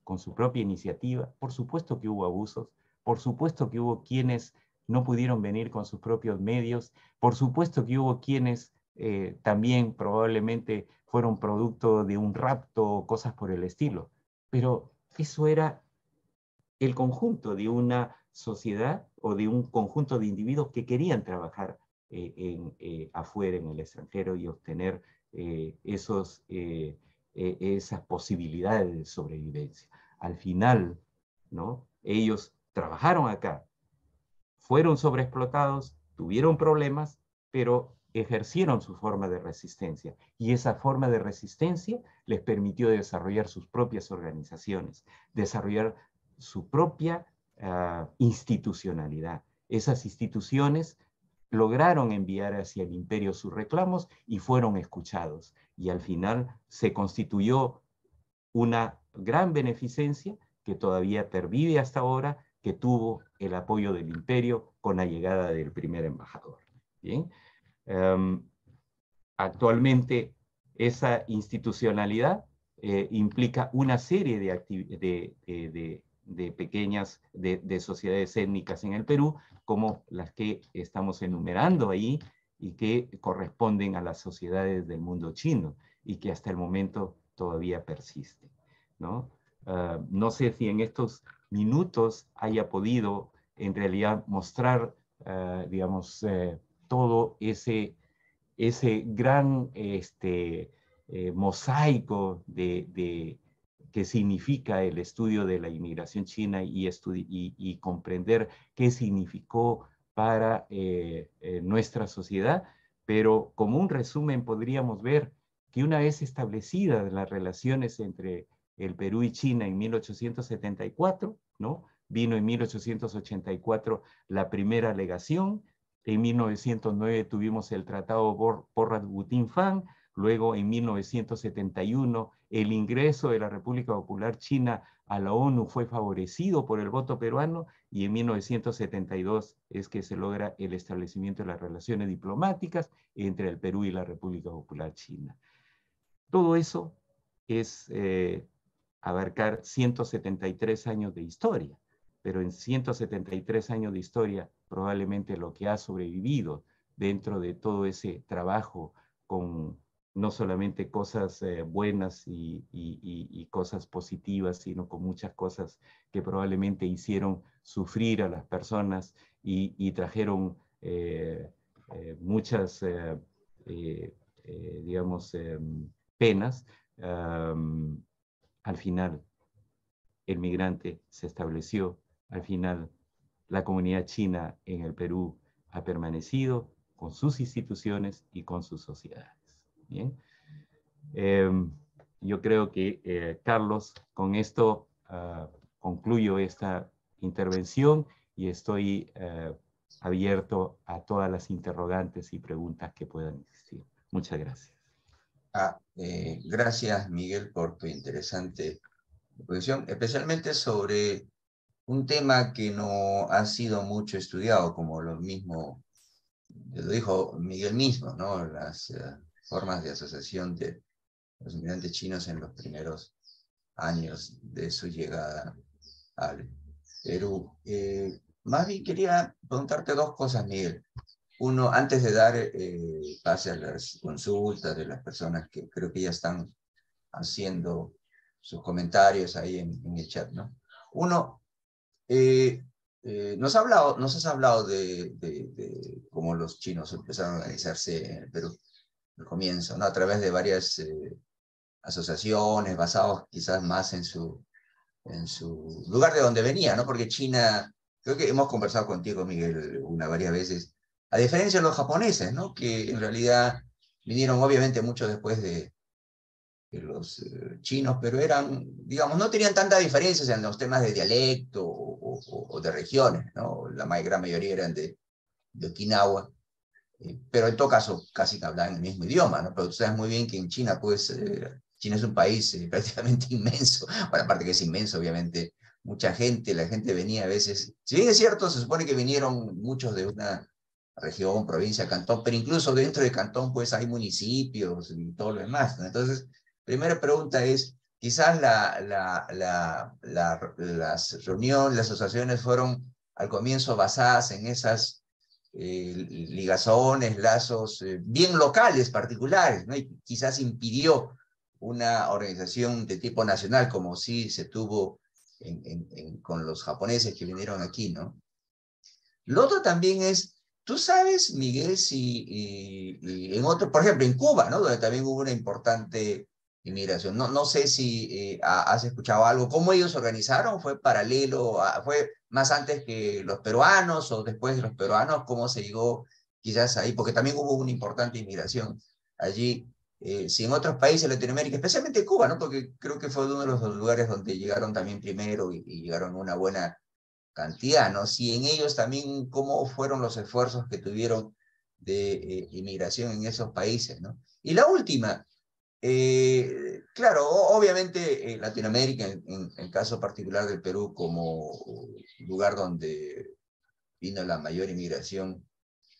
con su propia iniciativa. Por supuesto que hubo abusos, por supuesto que hubo quienes no pudieron venir con sus propios medios, por supuesto que hubo quienes también probablemente fueron producto de un rapto o cosas por el estilo. Pero eso era el conjunto de una sociedad o de un conjunto de individuos que querían trabajar eh, en, eh, afuera, en el extranjero, y obtener eh, esos, esas posibilidades de sobrevivencia. Al final, ¿no? ellos trabajaron acá, fueron sobreexplotados, tuvieron problemas, pero ejercieron su forma de resistencia y esa forma de resistencia les permitió desarrollar sus propias organizaciones, desarrollar su propia ah, institucionalidad. Esas instituciones lograron enviar hacia el imperio sus reclamos y fueron escuchados. Y al final se constituyó una gran beneficencia que todavía pervive hasta ahora, que tuvo el apoyo del imperio con la llegada del primer embajador. Bien. Em, actualmente esa institucionalidad eh, implica una serie de, de, pequeñas, de, sociedades étnicas en el Perú, como las que estamos enumerando ahí y que corresponden a las sociedades del mundo chino y que hasta el momento todavía persisten. ¿no? Em, no sé si en estos minutos haya podido en realidad mostrar, eh, digamos, eh, todo ese, ese gran este, eh, mosaico de, que significa el estudio de la inmigración china y, comprender qué significó para eh, eh, nuestra sociedad, pero como un resumen podríamos ver que una vez establecidas las relaciones entre el Perú y China en 1874, Vino en 1884 la primera legación, en 1909 tuvimos el Tratado porrat gutin fan luego en 1971 el ingreso de la República Popular China a la ONU fue favorecido por el voto peruano y en 1972 es que se logra el establecimiento de las relaciones diplomáticas entre el Perú y la República Popular China. Todo eso es eh, abarcar 173 años de historia, pero en 173 años de historia probablemente lo que ha sobrevivido dentro de todo ese trabajo con no solamente cosas eh, buenas y, cosas positivas, sino con muchas cosas que probablemente hicieron sufrir a las personas y, trajeron eh, eh, muchas, digamos, penas. al final, el migrante se estableció, al final la comunidad china en el Perú ha permanecido con sus instituciones y con sus sociedades. Bien. Em, yo creo que, eh, Carlos, con esto ah, concluyo esta intervención y estoy eh, abierto a todas las interrogantes y preguntas que puedan existir. Muchas gracias. Ah, eh, gracias, Miguel, por tu interesante exposición, especialmente sobre un tema que no ha sido mucho estudiado, como lo mismo lo dijo Miguel mismo, ¿no? las eh, formas de asociación de los inmigrantes chinos en los primeros años de su llegada al Perú. Eh, más bien quería preguntarte dos cosas, Miguel. Uno, antes de dar eh, pase a las consultas de las personas que creo que ya están haciendo sus comentarios ahí en, en el chat, ¿no? Uno, eh, eh, nos, ha hablado, nos has hablado de, cómo los chinos empezaron a organizarse en el Perú, al comienzo, ¿no? a través de varias eh, asociaciones basadas quizás más en su, en su lugar de donde venía, ¿no? porque China, creo que hemos conversado contigo, Miguel, una varias veces, a diferencia de los japoneses, ¿no? que en realidad vinieron obviamente mucho después de, que los eh, chinos, pero eran, digamos, no tenían tantas diferencias en los temas de dialecto o, de regiones, ¿no? La gran mayoría eran de, de Okinawa, eh, pero en todo caso casi hablaban el mismo idioma, ¿no? Pero tú sabes muy bien que en China, pues, eh, China es un país prácticamente inmenso, bueno, aparte que es inmenso, obviamente, mucha gente, la gente venía a veces, si bien es cierto, se supone que vinieron muchos de una región, provincia, cantón, pero incluso dentro de cantón, pues, hay municipios y todo lo demás, ¿no? Entonces, primera pregunta es, quizás la, la, la, las reuniones, las asociaciones fueron al comienzo basadas en esas eh, ligazones, lazos eh, bien locales, particulares, ¿no? y quizás impidió una organización de tipo nacional como sí se tuvo con los japoneses que vinieron aquí, ¿no? Lo otro también es, tú sabes, Miguel, si en otro, por ejemplo, en Cuba, ¿no? Donde también hubo una importante inmigración. No, no sé si eh, has escuchado algo. ¿Cómo ellos organizaron? ¿Fue paralelo? ¿Fue más antes que los peruanos o después de los peruanos? ¿Cómo se llegó quizás ahí? Porque también hubo una importante inmigración allí. Eh, si en otros países de Latinoamérica, especialmente Cuba, ¿no? porque creo que fue uno de los lugares donde llegaron también primero y, llegaron una buena cantidad, ¿no? Si en ellos también, ¿cómo fueron los esfuerzos que tuvieron de eh, inmigración en esos países, ¿no? Y la última, eh, claro, obviamente en Latinoamérica, en, el caso particular del Perú como lugar donde vino la mayor inmigración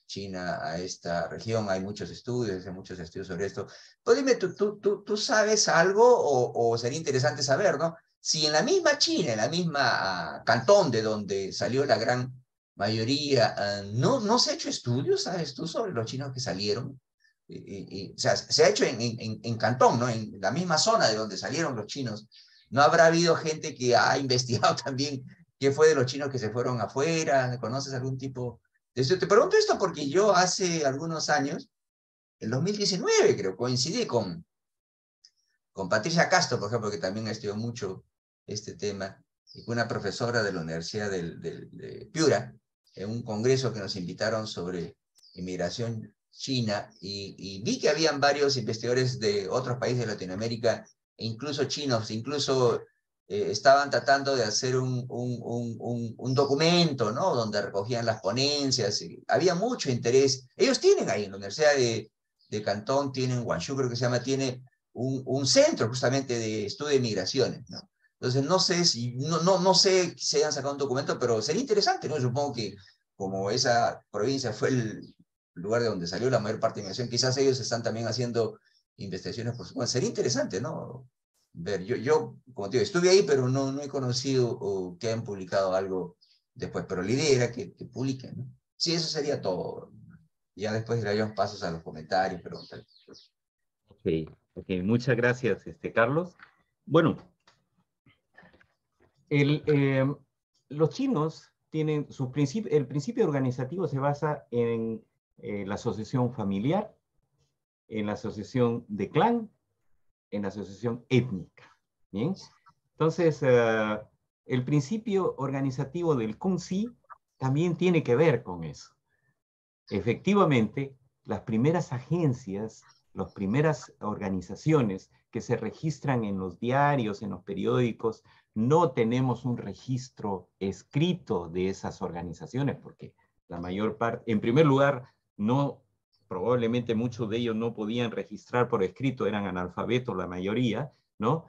china a esta región, hay muchos estudios, hay muchos estudios sobre esto. Pues dime, ¿tú, tú, tú, tú sabes algo o, sería interesante saber, ¿no? Si en la misma China, en la misma cantón de donde salió la gran mayoría, ah, no, ¿no se ha hecho estudios, sabes tú, sobre los chinos que salieron? o sea, se ha hecho en, Cantón, ¿no? en la misma zona de donde salieron los chinos. ¿No habrá habido gente que ha investigado también qué fue de los chinos que se fueron afuera? ¿Conoces algún tipo? de Esto? Te pregunto esto porque yo hace algunos años, en 2019 creo, coincidí con, con Patricia Castro, por ejemplo, que también ha estudiado mucho este tema, y con una profesora de la Universidad de Piura, en un congreso que nos invitaron sobre inmigración China, y, vi que habían varios investigadores de otros países de Latinoamérica, e incluso chinos, incluso eh, estaban tratando de hacer un, un, un, un, documento, ¿no? Donde recogían las ponencias, había mucho interés. Ellos tienen ahí en la Universidad de, de Cantón, tienen, Guangzhou creo que se llama, tiene un, centro justamente de estudio de migraciones, ¿no? Entonces, no sé si, no, no, no sé si hayan sacado un documento, pero sería interesante, ¿no? Supongo que como esa provincia fue el, lugar de donde salió la mayor parte de la Quizás ellos están también haciendo investigaciones por bueno, Sería interesante, ¿no? Ver, yo, yo, como te digo, estuve ahí, pero no, no he conocido o que hayan publicado algo después, pero la idea era que, publiquen, ¿no? Sí, eso sería todo. Ya después daríamos pasos a los comentarios, preguntas. Ok, ok, muchas gracias, este, Carlos. Bueno, el, eh, los chinos tienen su principio, el principio organizativo se basa en eh, la asociación familiar, en la asociación de clan, en la asociación étnica. entonces eh, el principio organizativo del CUNSI también tiene que ver con eso. Efectivamente, las primeras agencias, las primeras organizaciones que se registran en los diarios, en los periódicos, no tenemos un registro escrito de esas organizaciones, porque la mayor parte, en primer lugar, no, probablemente muchos de ellos no podían registrar por escrito, eran analfabetos la mayoría, ¿no?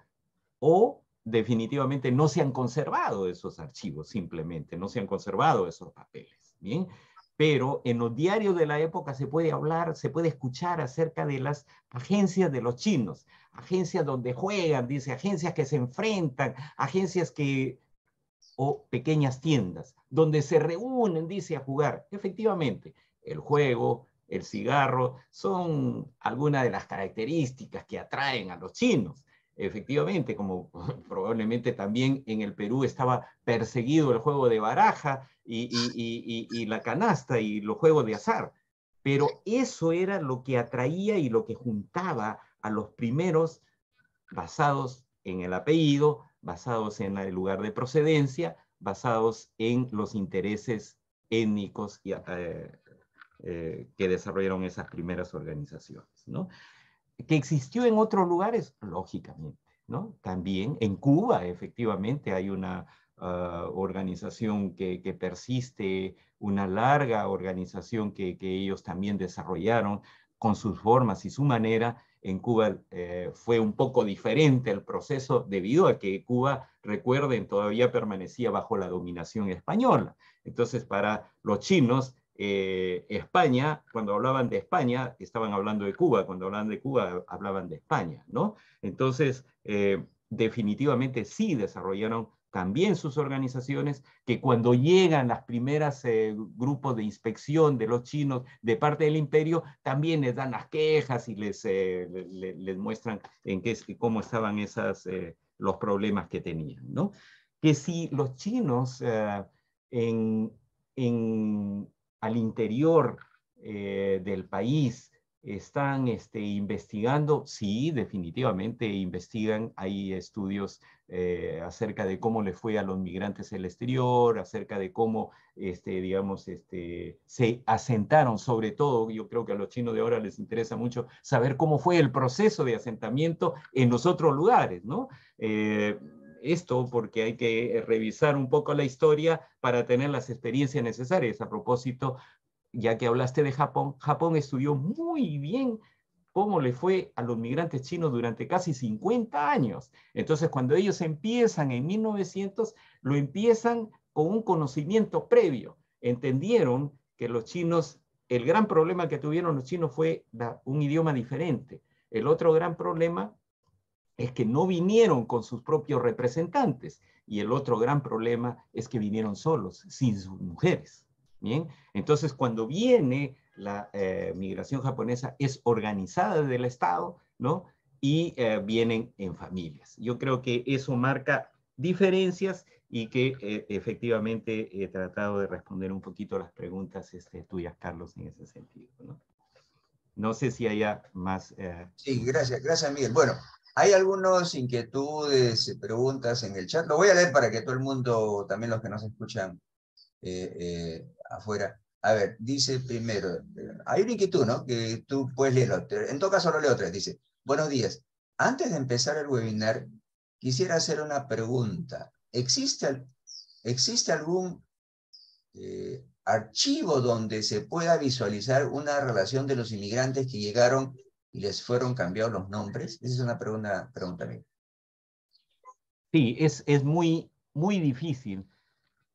O definitivamente no se han conservado esos archivos, simplemente, no se han conservado esos papeles, ¿bien? Pero en los diarios de la época se puede hablar, se puede escuchar acerca de las agencias de los chinos, agencias donde juegan, dice, agencias que se enfrentan, agencias que o pequeñas tiendas, donde se reúnen, dice, a jugar. Efectivamente, el juego, el cigarro, son algunas de las características que atraen a los chinos. Efectivamente, como probablemente también en el Perú estaba perseguido el juego de baraja y, la canasta y los juegos de azar, pero eso era lo que atraía y lo que juntaba a los primeros basados en el apellido, basados en el lugar de procedencia, basados en los intereses étnicos y, eh, eh, que desarrollaron esas primeras organizaciones, ¿no? Que existió en otros lugares, lógicamente, ¿no? También en Cuba, efectivamente, hay una ah, organización que, persiste, una larga organización que, ellos también desarrollaron con sus formas y su manera. En Cuba eh, fue un poco diferente el proceso debido a que Cuba, recuerden, todavía permanecía bajo la dominación española. Entonces, para los chinos, eh, España, cuando hablaban de España, estaban hablando de Cuba, cuando hablaban de Cuba, hablaban de España, ¿no? Entonces, eh, definitivamente sí desarrollaron también sus organizaciones, que cuando llegan las primeras eh, grupos de inspección de los chinos de parte del imperio, también les dan las quejas y les, les muestran en qué, cómo estaban esas, los problemas que tenían, ¿no? Que si los chinos en, en al interior eh, del país están este, investigando, sí, definitivamente investigan, hay estudios eh, acerca de cómo le fue a los migrantes el exterior, acerca de cómo, este, digamos, este, se asentaron, sobre todo, yo creo que a los chinos de ahora les interesa mucho saber cómo fue el proceso de asentamiento en los otros lugares, ¿no? Eh, esto porque hay que revisar un poco la historia para tener las experiencias necesarias. A propósito, ya que hablaste de Japón, Japón estudió muy bien cómo le fue a los migrantes chinos durante casi 50 años. Entonces, cuando ellos empiezan en 1900, lo empiezan con un conocimiento previo. Entendieron que los chinos, el gran problema que tuvieron los chinos fue un idioma diferente. El otro gran problema es que no vinieron con sus propios representantes. Y el otro gran problema es que vinieron solos, sin sus mujeres. Bien, entonces cuando viene la eh, migración japonesa es organizada del Estado, ¿no? Y eh, vienen en familias. Yo creo que eso marca diferencias y que eh, efectivamente he tratado de responder un poquito las preguntas este, tuyas, Carlos, en ese sentido, ¿no? No sé si haya más. Sí, gracias, gracias, Miguel. Bueno, hay algunas inquietudes, preguntas en el chat. Lo voy a leer para que todo el mundo, también los que nos escuchan eh, eh, afuera. A ver, dice primero, hay una inquietud, ¿no? Que tú puedes leerlo. En todo caso, lo leo otra. Dice, buenos días. Antes de empezar el webinar, quisiera hacer una pregunta. ¿Existe, algún eh, archivo donde se pueda visualizar una relación de los inmigrantes que llegaron les fueron cambiados los nombres? Esa es una pregunta, pregunta mía. Sí, es, es muy, muy difícil.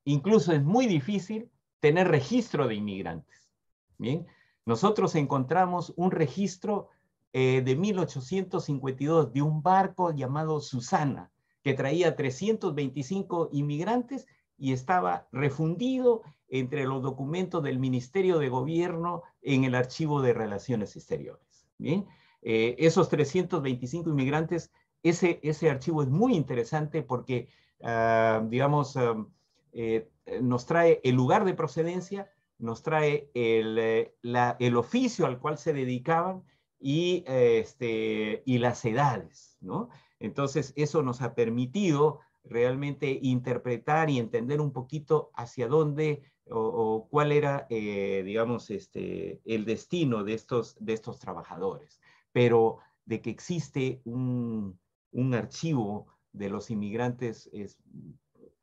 Incluso es muy difícil tener registro de inmigrantes. Bien, nosotros encontramos un registro eh, de 1852 de un barco llamado Susana, que traía 325 inmigrantes y estaba refundido entre los documentos del Ministerio de Gobierno en el Archivo de Relaciones Exteriores. Bien, eh, esos 325 inmigrantes, ese, ese archivo es muy interesante porque, ah, digamos, ah, eh, nos trae el lugar de procedencia, nos trae el, eh, oficio al cual se dedicaban y, este, y las edades, ¿no? Entonces, eso nos ha permitido realmente interpretar y entender un poquito hacia dónde o, cuál era, eh, digamos, este, el destino de estos, de estos trabajadores. Pero de que existe un, archivo de los inmigrantes es,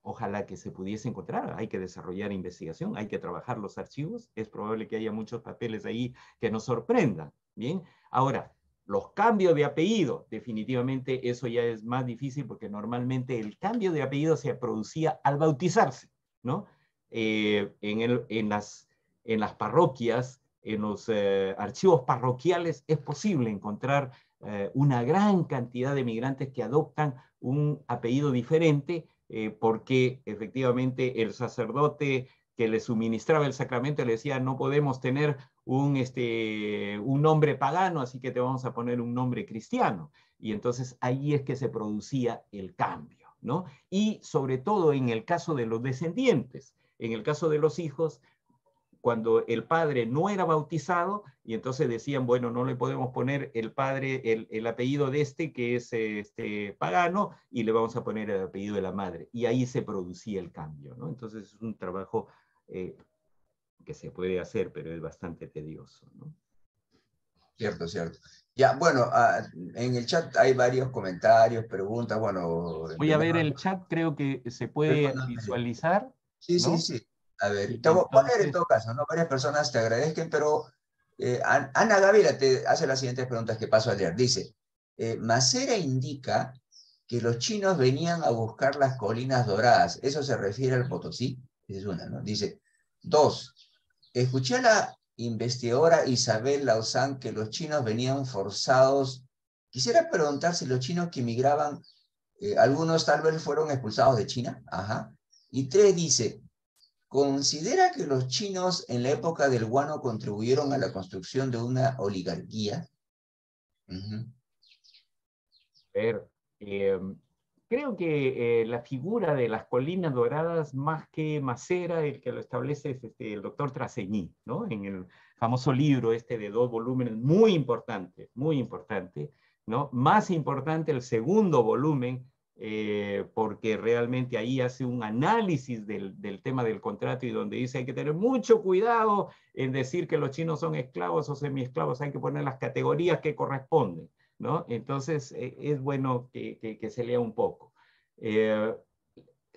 ojalá que se pudiese encontrar. Hay que desarrollar investigación, hay que trabajar los archivos. Es probable que haya muchos papeles ahí que nos sorprendan. Bien, ahora, los cambios de apellido, definitivamente eso ya es más difícil porque normalmente el cambio de apellido se producía al bautizarse, ¿no? Eh, en, las, parroquias, en los eh, archivos parroquiales, es posible encontrar eh, una gran cantidad de migrantes que adoptan un apellido diferente porque efectivamente el sacerdote que le suministraba el sacramento le decía, no podemos tener un, este, un nombre pagano, así que te vamos a poner un nombre cristiano. Y entonces ahí es que se producía el cambio, ¿no? Y sobre todo en el caso de los descendientes, en el caso de los hijos, cuando el padre no era bautizado, y entonces decían, bueno, no le podemos poner el padre, el, apellido de este que es este, pagano, y le vamos a poner el apellido de la madre. Y ahí se producía el cambio, ¿no? Entonces es un trabajo eh, que se puede hacer, pero es bastante tedioso, ¿no? Cierto, cierto. Ya, bueno, ah, en el chat hay varios comentarios, preguntas, bueno... Voy a ver el chat, creo que se puede visualizar. Sí, sí, sí. A ver, a poner en todo caso, ¿no? Varias personas te agradezcan, pero eh, Ana Gavira te hace las siguientes preguntas que paso a leer. Dice, eh, Macera indica que los chinos venían a buscar las colinas doradas. ¿Eso se refiere al Potosí? Es una, ¿no? Dice, dos, Escuché a la investigadora Isabel Lausanne que los chinos venían forzados. Quisiera preguntar si los chinos que emigraban, eh, algunos tal vez fueron expulsados de China. Ajá. Y tres dice, ¿considera que los chinos en la época del guano contribuyeron a la construcción de una oligarquía? creo que eh, la figura de las colinas doradas, más que Macera, el que lo establece es este, el doctor Traseñí, ¿no? En el famoso libro este de dos volúmenes, muy importante, muy importante, ¿no? Más importante el segundo volumen, eh, porque realmente ahí hace un análisis del, del, tema del contrato y donde dice hay que tener mucho cuidado en decir que los chinos son esclavos o semiesclavos, hay que poner las categorías que corresponden. Entonces, eh, es bueno que, se lea un poco. Eh,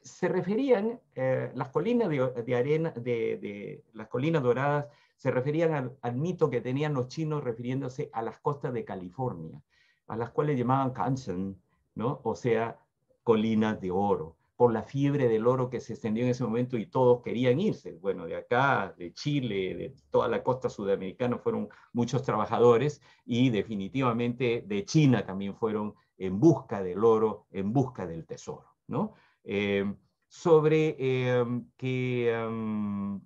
se referían, eh, las colinas de, arena, de, las colinas doradas, se referían al, mito que tenían los chinos refiriéndose a las costas de California, a las cuales llamaban Kansen, O sea, colinas de oro por la fiebre del oro que se extendió en ese momento y todos querían irse. Bueno, de acá, de Chile, de toda la costa sudamericana fueron muchos trabajadores y definitivamente de China también fueron en busca del oro, en busca del tesoro. ¿no? Eh, sobre eh, que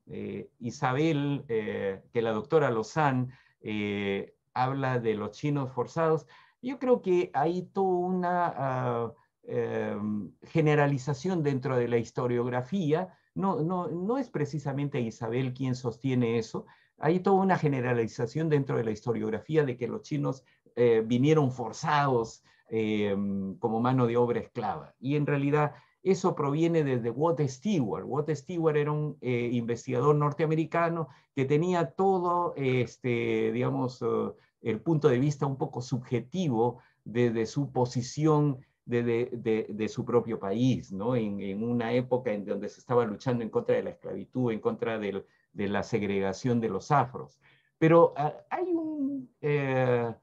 eh, Isabel, que la doctora Lozán habla de los chinos forzados, yo creo que hay toda una... Ah, Em, generalización dentro de la historiografía. No, no, no es precisamente Isabel quien sostiene eso. Hay toda una generalización dentro de la historiografía de que los chinos eh, vinieron forzados em, como mano de obra esclava. Y en realidad eso proviene desde Watt Stewart. Watt Stewart era un eh, investigador norteamericano que tenía todo, este, digamos, eh, el punto de vista un poco subjetivo desde su posición de, su propio país, ¿no? En, una época en donde se estaba luchando en contra de la esclavitud, en contra de la segregación de los afros. Pero ah, hay un eh,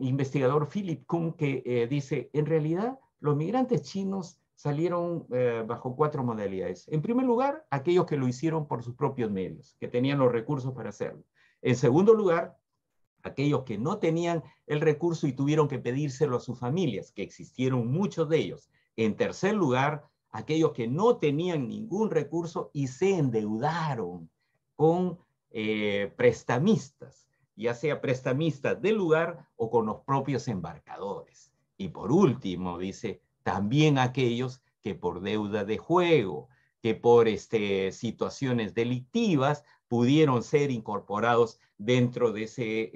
investigador, Philip Kuhn, que eh, dice, en realidad los migrantes chinos salieron eh, bajo cuatro modalidades. En primer lugar, aquellos que lo hicieron por sus propios medios, que tenían los recursos para hacerlo. En segundo lugar, aquellos que no tenían el recurso y tuvieron que pedírselo a sus familias, que existieron muchos de ellos. En tercer lugar, aquellos que no tenían ningún recurso y se endeudaron con eh, prestamistas, ya sea prestamistas del lugar o con los propios embarcadores. Y por último, dice, también aquellos que por deuda de juego, que por este, situaciones delictivas pudieron ser incorporados dentro de ese eh,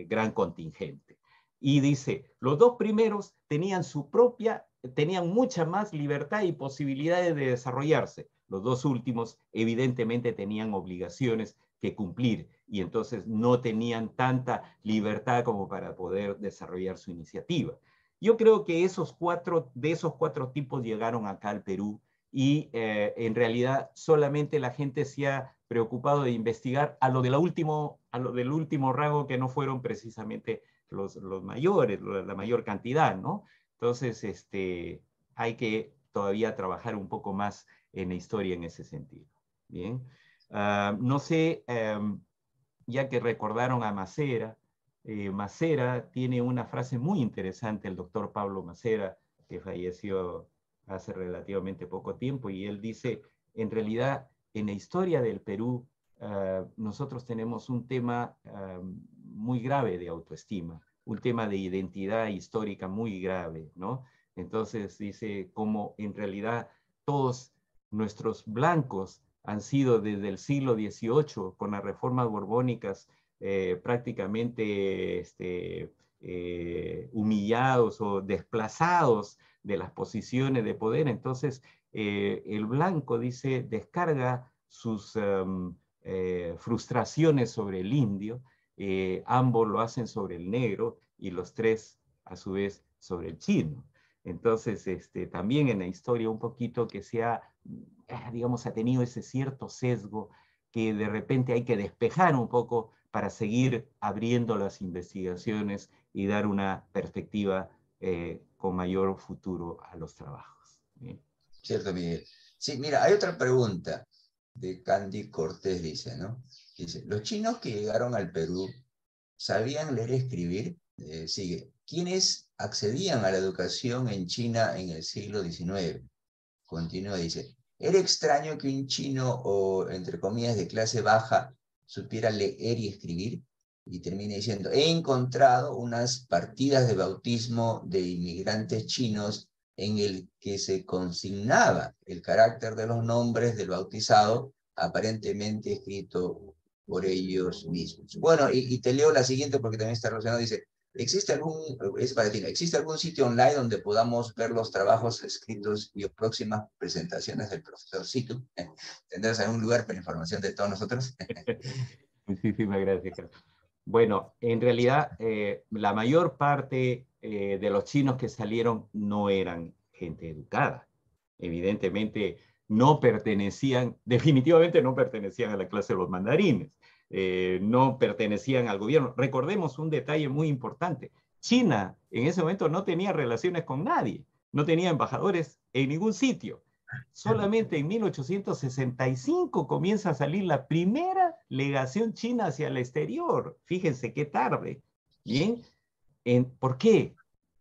eh, gran contingente. Y dice, los dos primeros tenían su propia, tenían mucha más libertad y posibilidades de desarrollarse. Los dos últimos evidentemente tenían obligaciones que cumplir y entonces no tenían tanta libertad como para poder desarrollar su iniciativa. Yo creo que esos cuatro, de esos cuatro tipos llegaron acá al Perú y eh, en realidad solamente la gente se ha preocupado de investigar a lo, de último, a lo del último rango que no fueron precisamente los, mayores, la mayor cantidad, ¿no? Entonces, este, hay que todavía trabajar un poco más en la historia en ese sentido. Bien. Ah, no sé, em, ya que recordaron a Macera, eh, Macera tiene una frase muy interesante, el doctor Pablo Macera, que falleció hace relativamente poco tiempo, y él dice, en realidad en la historia del Perú eh, nosotros tenemos un tema eh, muy grave de autoestima, un tema de identidad histórica muy grave, ¿no? Entonces dice como en realidad todos nuestros blancos han sido desde el siglo XVIII con las reformas borbónicas eh, prácticamente este, humillados o desplazados de las posiciones de poder. Entonces, eh, el blanco, dice, descarga sus em, eh, frustraciones sobre el indio, eh, ambos lo hacen sobre el negro y los tres a su vez sobre el chino. Entonces, este, también en la historia un poquito que se ha, ah, digamos, ha tenido ese cierto sesgo que de repente hay que despejar un poco para seguir abriendo las investigaciones y dar una perspectiva con mayor futuro a los trabajos. ¿Cierto, Miguel? Sí, mira, hay otra pregunta de Candy Cortés, dice, ¿no? Dice, los chinos que llegaron al Perú sabían leer y escribir, eh, sigue, ¿quiénes accedían a la educación en China en el siglo XIX? Continúa, dice, ¿era extraño que un chino o, entre comillas, de clase baja supiera leer y escribir? Y termina diciendo, he encontrado unas partidas de bautismo de inmigrantes chinos en el que se consignaba el carácter de los nombres del bautizado, aparentemente escrito por ellos mismos. Bueno, y, te leo la siguiente porque también está relacionado, dice, ¿existe algún, es para ¿existe algún sitio online donde podamos ver los trabajos escritos y próximas presentaciones del profesor Situ? ¿Tendrás algún lugar para información de todos nosotros? Muchísimas gracias. Bueno, en realidad eh, la mayor parte eh, de los chinos que salieron no eran gente educada. Evidentemente no pertenecían, definitivamente no pertenecían a la clase de los mandarines, eh, no pertenecían al gobierno. Recordemos un detalle muy importante. China en ese momento no tenía relaciones con nadie, no tenía embajadores en ningún sitio. Solamente en 1865 comienza a salir la primera legación china hacia el exterior. Fíjense qué tarde. Bien, ¿Por qué?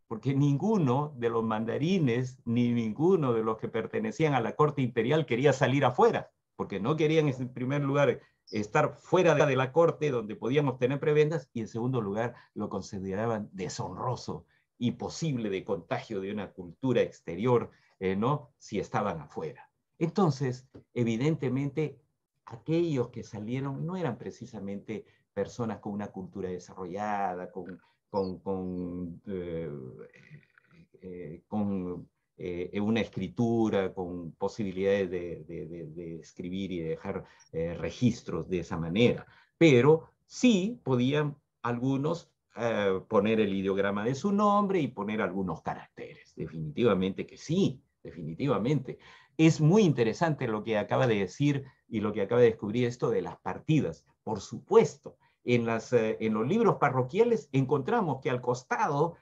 Porque ninguno de los mandarines ni ninguno de los que pertenecían a la corte imperial quería salir afuera, porque no querían en primer lugar estar fuera de la corte donde podían obtener prebendas y en segundo lugar lo consideraban deshonroso y posible de contagio de una cultura exterior, eh, ¿no? Si estaban afuera. Entonces, evidentemente, aquellos que salieron no eran precisamente personas con una cultura desarrollada, con con, con, eh, eh, eh, una escritura, con posibilidades de, escribir y de escribir y dejar registros de esa manera. Pero sí podían algunos poner el ideograma de su nombre y poner algunos caracteres. Definitivamente que sí, definitivamente. Es muy interesante lo que acaba de decir y lo que acaba de descubrir esto de las partidas. Por supuesto, eh, en, los libros parroquiales encontramos que al costado,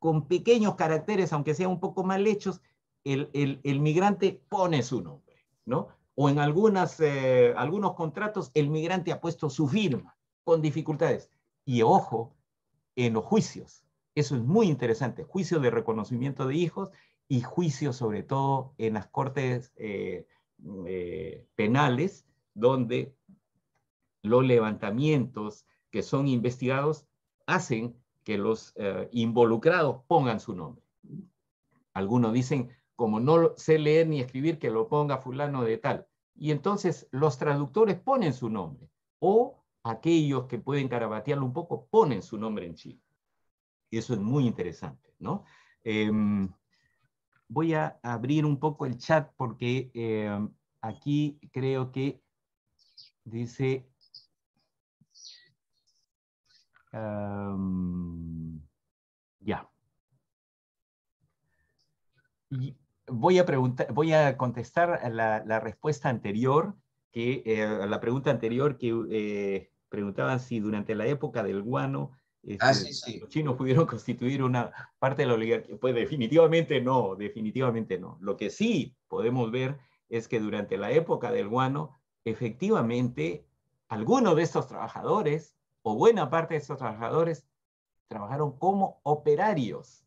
con pequeños caracteres, aunque sean un poco mal hechos, el, migrante pone su nombre, ¿no? O en algunas, eh, algunos contratos, el migrante ha puesto su firma con dificultades. Y ojo, en los juicios. Eso es muy interesante. Juicios de reconocimiento de hijos y juicios sobre todo en las cortes eh, penales, donde los levantamientos que son investigados hacen que los eh, involucrados pongan su nombre. Algunos dicen, como no sé leer ni escribir, que lo ponga fulano de tal. Y entonces los traductores ponen su nombre o aquellos que pueden carabatearlo un poco ponen su nombre en Chile. Y eso es muy interesante, ¿no? Em, voy a abrir un poco el chat porque em, aquí creo que dice Em, ya. voy a, preguntar, voy a contestar la, respuesta anterior, que, eh, la pregunta anterior que eh, preguntaban si durante la época del guano este, ah, los chinos pudieron constituir una parte de la oligarquía. Pues definitivamente no, definitivamente no. Lo que sí podemos ver es que durante la época del guano, efectivamente, algunos de estos trabajadores o buena parte de esos trabajadores trabajaron como operarios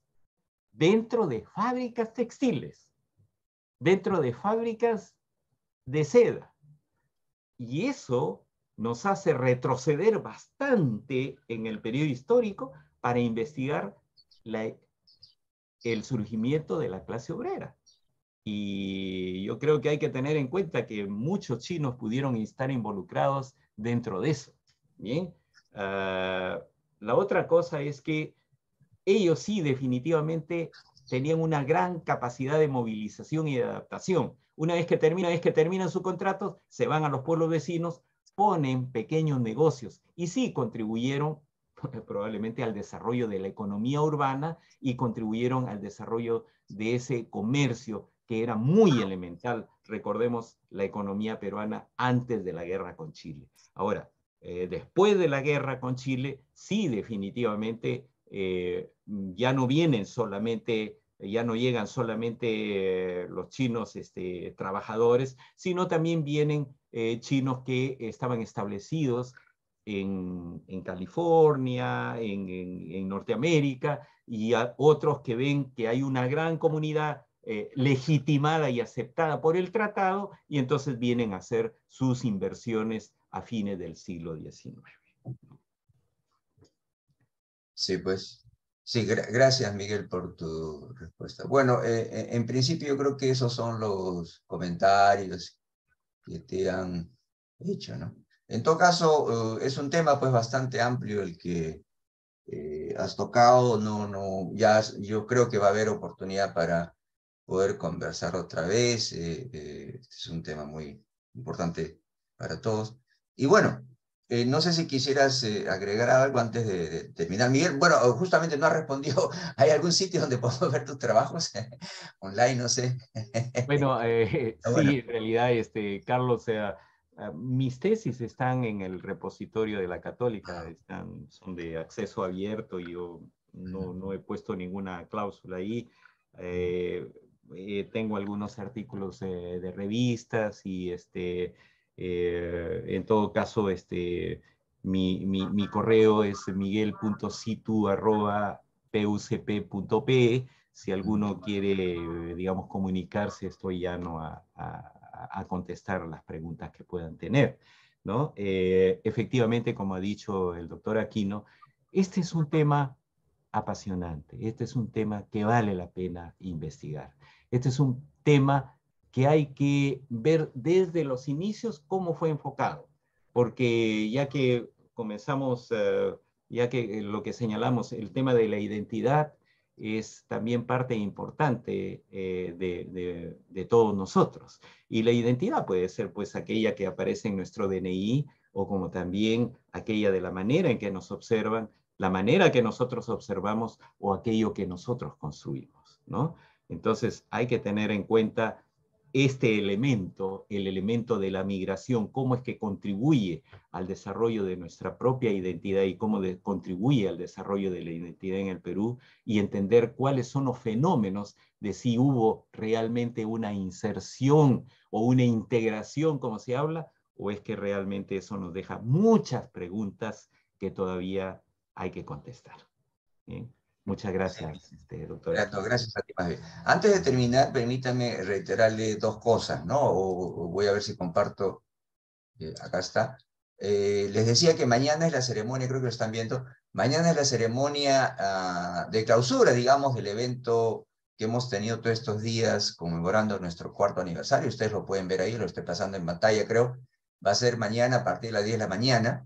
dentro de fábricas textiles, dentro de fábricas de seda. Y eso nos hace retroceder bastante en el periodo histórico para investigar el surgimiento de la clase obrera. Y yo creo que hay que tener en cuenta que muchos chinos pudieron estar involucrados dentro de eso. Bien, Ah, la otra cosa es que ellos sí definitivamente tenían una gran capacidad de movilización y de adaptación. Una vez que terminan, es que terminan sus contratos, se van a los pueblos vecinos, ponen pequeños negocios y sí contribuyeron probablemente al desarrollo de la economía urbana y contribuyeron al desarrollo de ese comercio que era muy elemental, recordemos la economía peruana antes de la guerra con Chile. Ahora, eh, después de la guerra con Chile, sí definitivamente eh, ya no vienen solamente, ya no llegan solamente eh, los chinos este, trabajadores, sino también vienen chinos que estaban establecidos en, California, en, Norteamérica, y otros que ven que hay una gran comunidad legitimada y aceptada por el tratado, y entonces vienen a hacer sus inversiones a fines del siglo XIX. Sí, pues. Sí, gracias Miguel por tu respuesta. Bueno, eh, eh, en principio yo creo que esos son los comentarios que te han hecho, ¿no? En todo caso, eh, es un tema pues bastante amplio el que has tocado, no, no, ya yo creo que va a haber oportunidad para poder conversar otra vez, este es un tema muy importante para todos. Y bueno, eh, no sé si quisieras eh, agregar algo antes de, terminar. Miguel, bueno, justamente no ha respondido. ¿Hay algún sitio donde puedo ver tus trabajos? Online, no sé. bueno, eh, sí, en realidad, este, Carlos, ah, mis tesis están en el repositorio de la Católica, están, son de acceso abierto y yo no, no, he puesto ninguna cláusula ahí. tengo algunos artículos de revistas y este, eh, en todo caso, este, mi, mi, correo es miguel.situ.pucp.pe. Si alguno quiere, digamos, comunicarse, estoy ya a, a, contestar las preguntas que puedan tener. ¿no? Eh, efectivamente, como ha dicho el doctor Aquino, este es un tema apasionante, este es un tema que vale la pena investigar, este es un tema que hay que ver desde los inicios cómo fue enfocado, porque ya que comenzamos, eh, ya que eh, lo que señalamos, el tema de la identidad es también parte importante eh, de, de, de, todos nosotros. Y la identidad puede ser pues aquella que aparece en nuestro DNI o como también aquella de la manera en que nos observan, la manera que nosotros observamos o aquello que nosotros construimos, ¿no? Entonces hay que tener en cuenta este elemento, el elemento de la migración, cómo es que contribuye al desarrollo de nuestra propia identidad y cómo contribuye al desarrollo de la identidad en el Perú y entender cuáles son los fenómenos de si hubo realmente una inserción o una integración, como se habla, o es que realmente eso nos deja muchas preguntas que todavía hay que contestar. Muchas gracias, este, doctor. Gracias a ti más Antes de terminar, permítame reiterarle dos cosas, ¿no? O, voy a ver si comparto. Eh, acá está. Eh, les decía que mañana es la ceremonia, creo que lo están viendo. Mañana es la ceremonia ah, de clausura, digamos, del evento que hemos tenido todos estos días conmemorando nuestro cuarto aniversario. Ustedes lo pueden ver ahí, lo estoy pasando en pantalla, creo. Va a ser mañana a partir de las 10 de la mañana.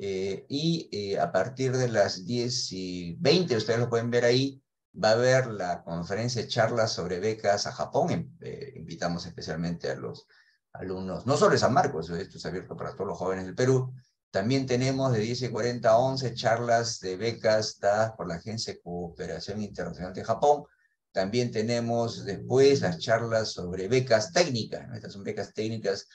Eh, y eh, a partir de las 10 y 20, ustedes lo pueden ver ahí, va a haber la conferencia charlas sobre becas a Japón. Em, eh, invitamos especialmente a los alumnos, no solo de San Marcos, esto es abierto para todos los jóvenes del Perú. También tenemos de 10 y 40 a 11 charlas de becas dadas por la Agencia de Cooperación Internacional de Japón. También tenemos después las charlas sobre becas técnicas. Estas son becas técnicas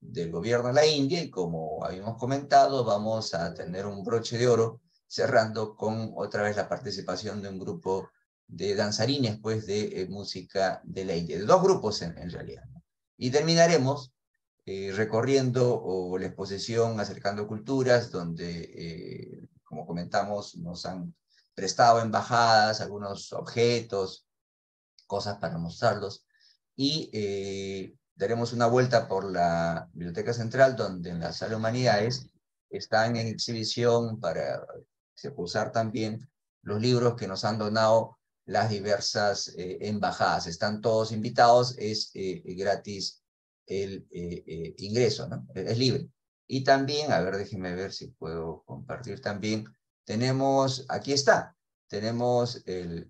del gobierno de la India y como habíamos comentado, vamos a tener un broche de oro cerrando con otra vez la participación de un grupo de danzarines, pues, de eh, música de la India, de dos grupos en, realidad. Y terminaremos eh, recorriendo la exposición Acercando Culturas, donde, eh, como comentamos, nos han prestado embajadas, algunos objetos, cosas para mostrarlos. Y daremos una vuelta por la Biblioteca Central, donde en la Sala Humanidades están en exhibición para expulsar también los libros que nos han donado las diversas eh, embajadas. Están todos invitados, es eh, gratis el eh, ingreso, ¿no? es libre. Y también, a ver, déjeme ver si puedo compartir también, tenemos, aquí está, tenemos el,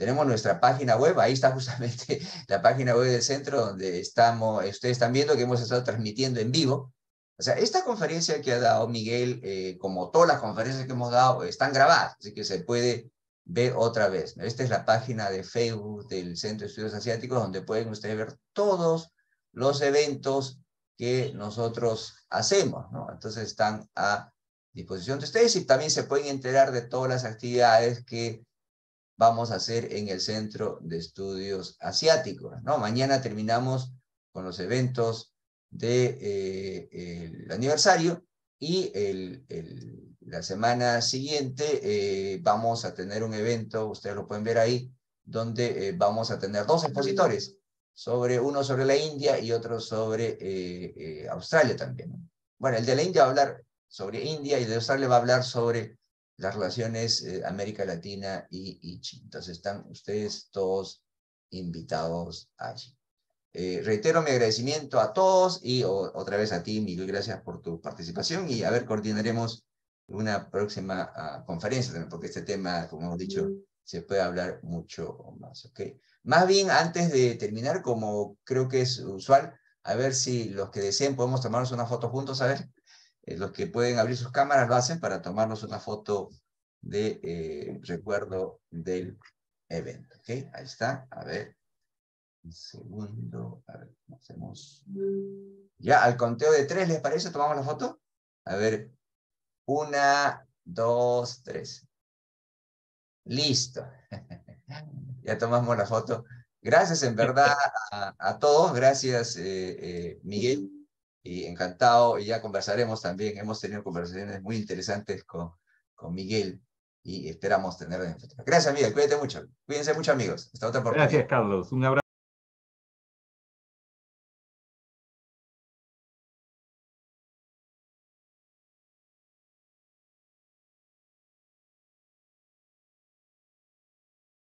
tenemos nuestra página web, ahí está justamente la página web del centro donde estamos, ustedes están viendo que hemos estado transmitiendo en vivo. O sea, esta conferencia que ha dado Miguel, eh, como todas las conferencias que hemos dado, están grabadas, así que se puede ver otra vez. Esta es la página de Facebook del Centro de Estudios Asiáticos, donde pueden ustedes ver todos los eventos que nosotros hacemos, ¿no? Entonces están a disposición de ustedes y también se pueden enterar de todas las actividades que vamos a hacer en el Centro de Estudios Asiáticos. ¿no? Mañana terminamos con los eventos del eh, aniversario y la semana siguiente eh, vamos a tener un evento, ustedes lo pueden ver ahí, donde eh, vamos a tener dos expositores, sobre, uno sobre la India y otro sobre Australia también. Bueno, el de la India va a hablar sobre India y de Australia va a hablar sobre las relaciones eh, América Latina y China Entonces están ustedes todos invitados allí. Eh, reitero mi agradecimiento a todos y otra vez a ti, Miguel, gracias por tu participación y a ver, coordinaremos una próxima ah, conferencia también, porque este tema, como hemos dicho, se puede hablar mucho más. Más bien, antes de terminar, como creo que es usual, a ver si los que deseen podemos tomarnos una foto juntos, a ver. Eh, los que pueden abrir sus cámaras lo hacen para tomarnos una foto de eh, recuerdo del evento. ¿Ok? Ahí está. A ver. Un segundo. A ver, hacemos. Ya, al conteo de tres, ¿les parece? ¿Tomamos la foto? A ver. Una, dos, tres. Listo. ya tomamos la foto. Gracias en verdad a, todos. Gracias, eh, Miguel y encantado, y ya conversaremos también, hemos tenido conversaciones muy interesantes con, con Miguel y esperamos tenerlo en futuro. Gracias Miguel, cuídate mucho, cuídense mucho amigos, hasta otra oportunidad. Gracias Carlos, un abrazo.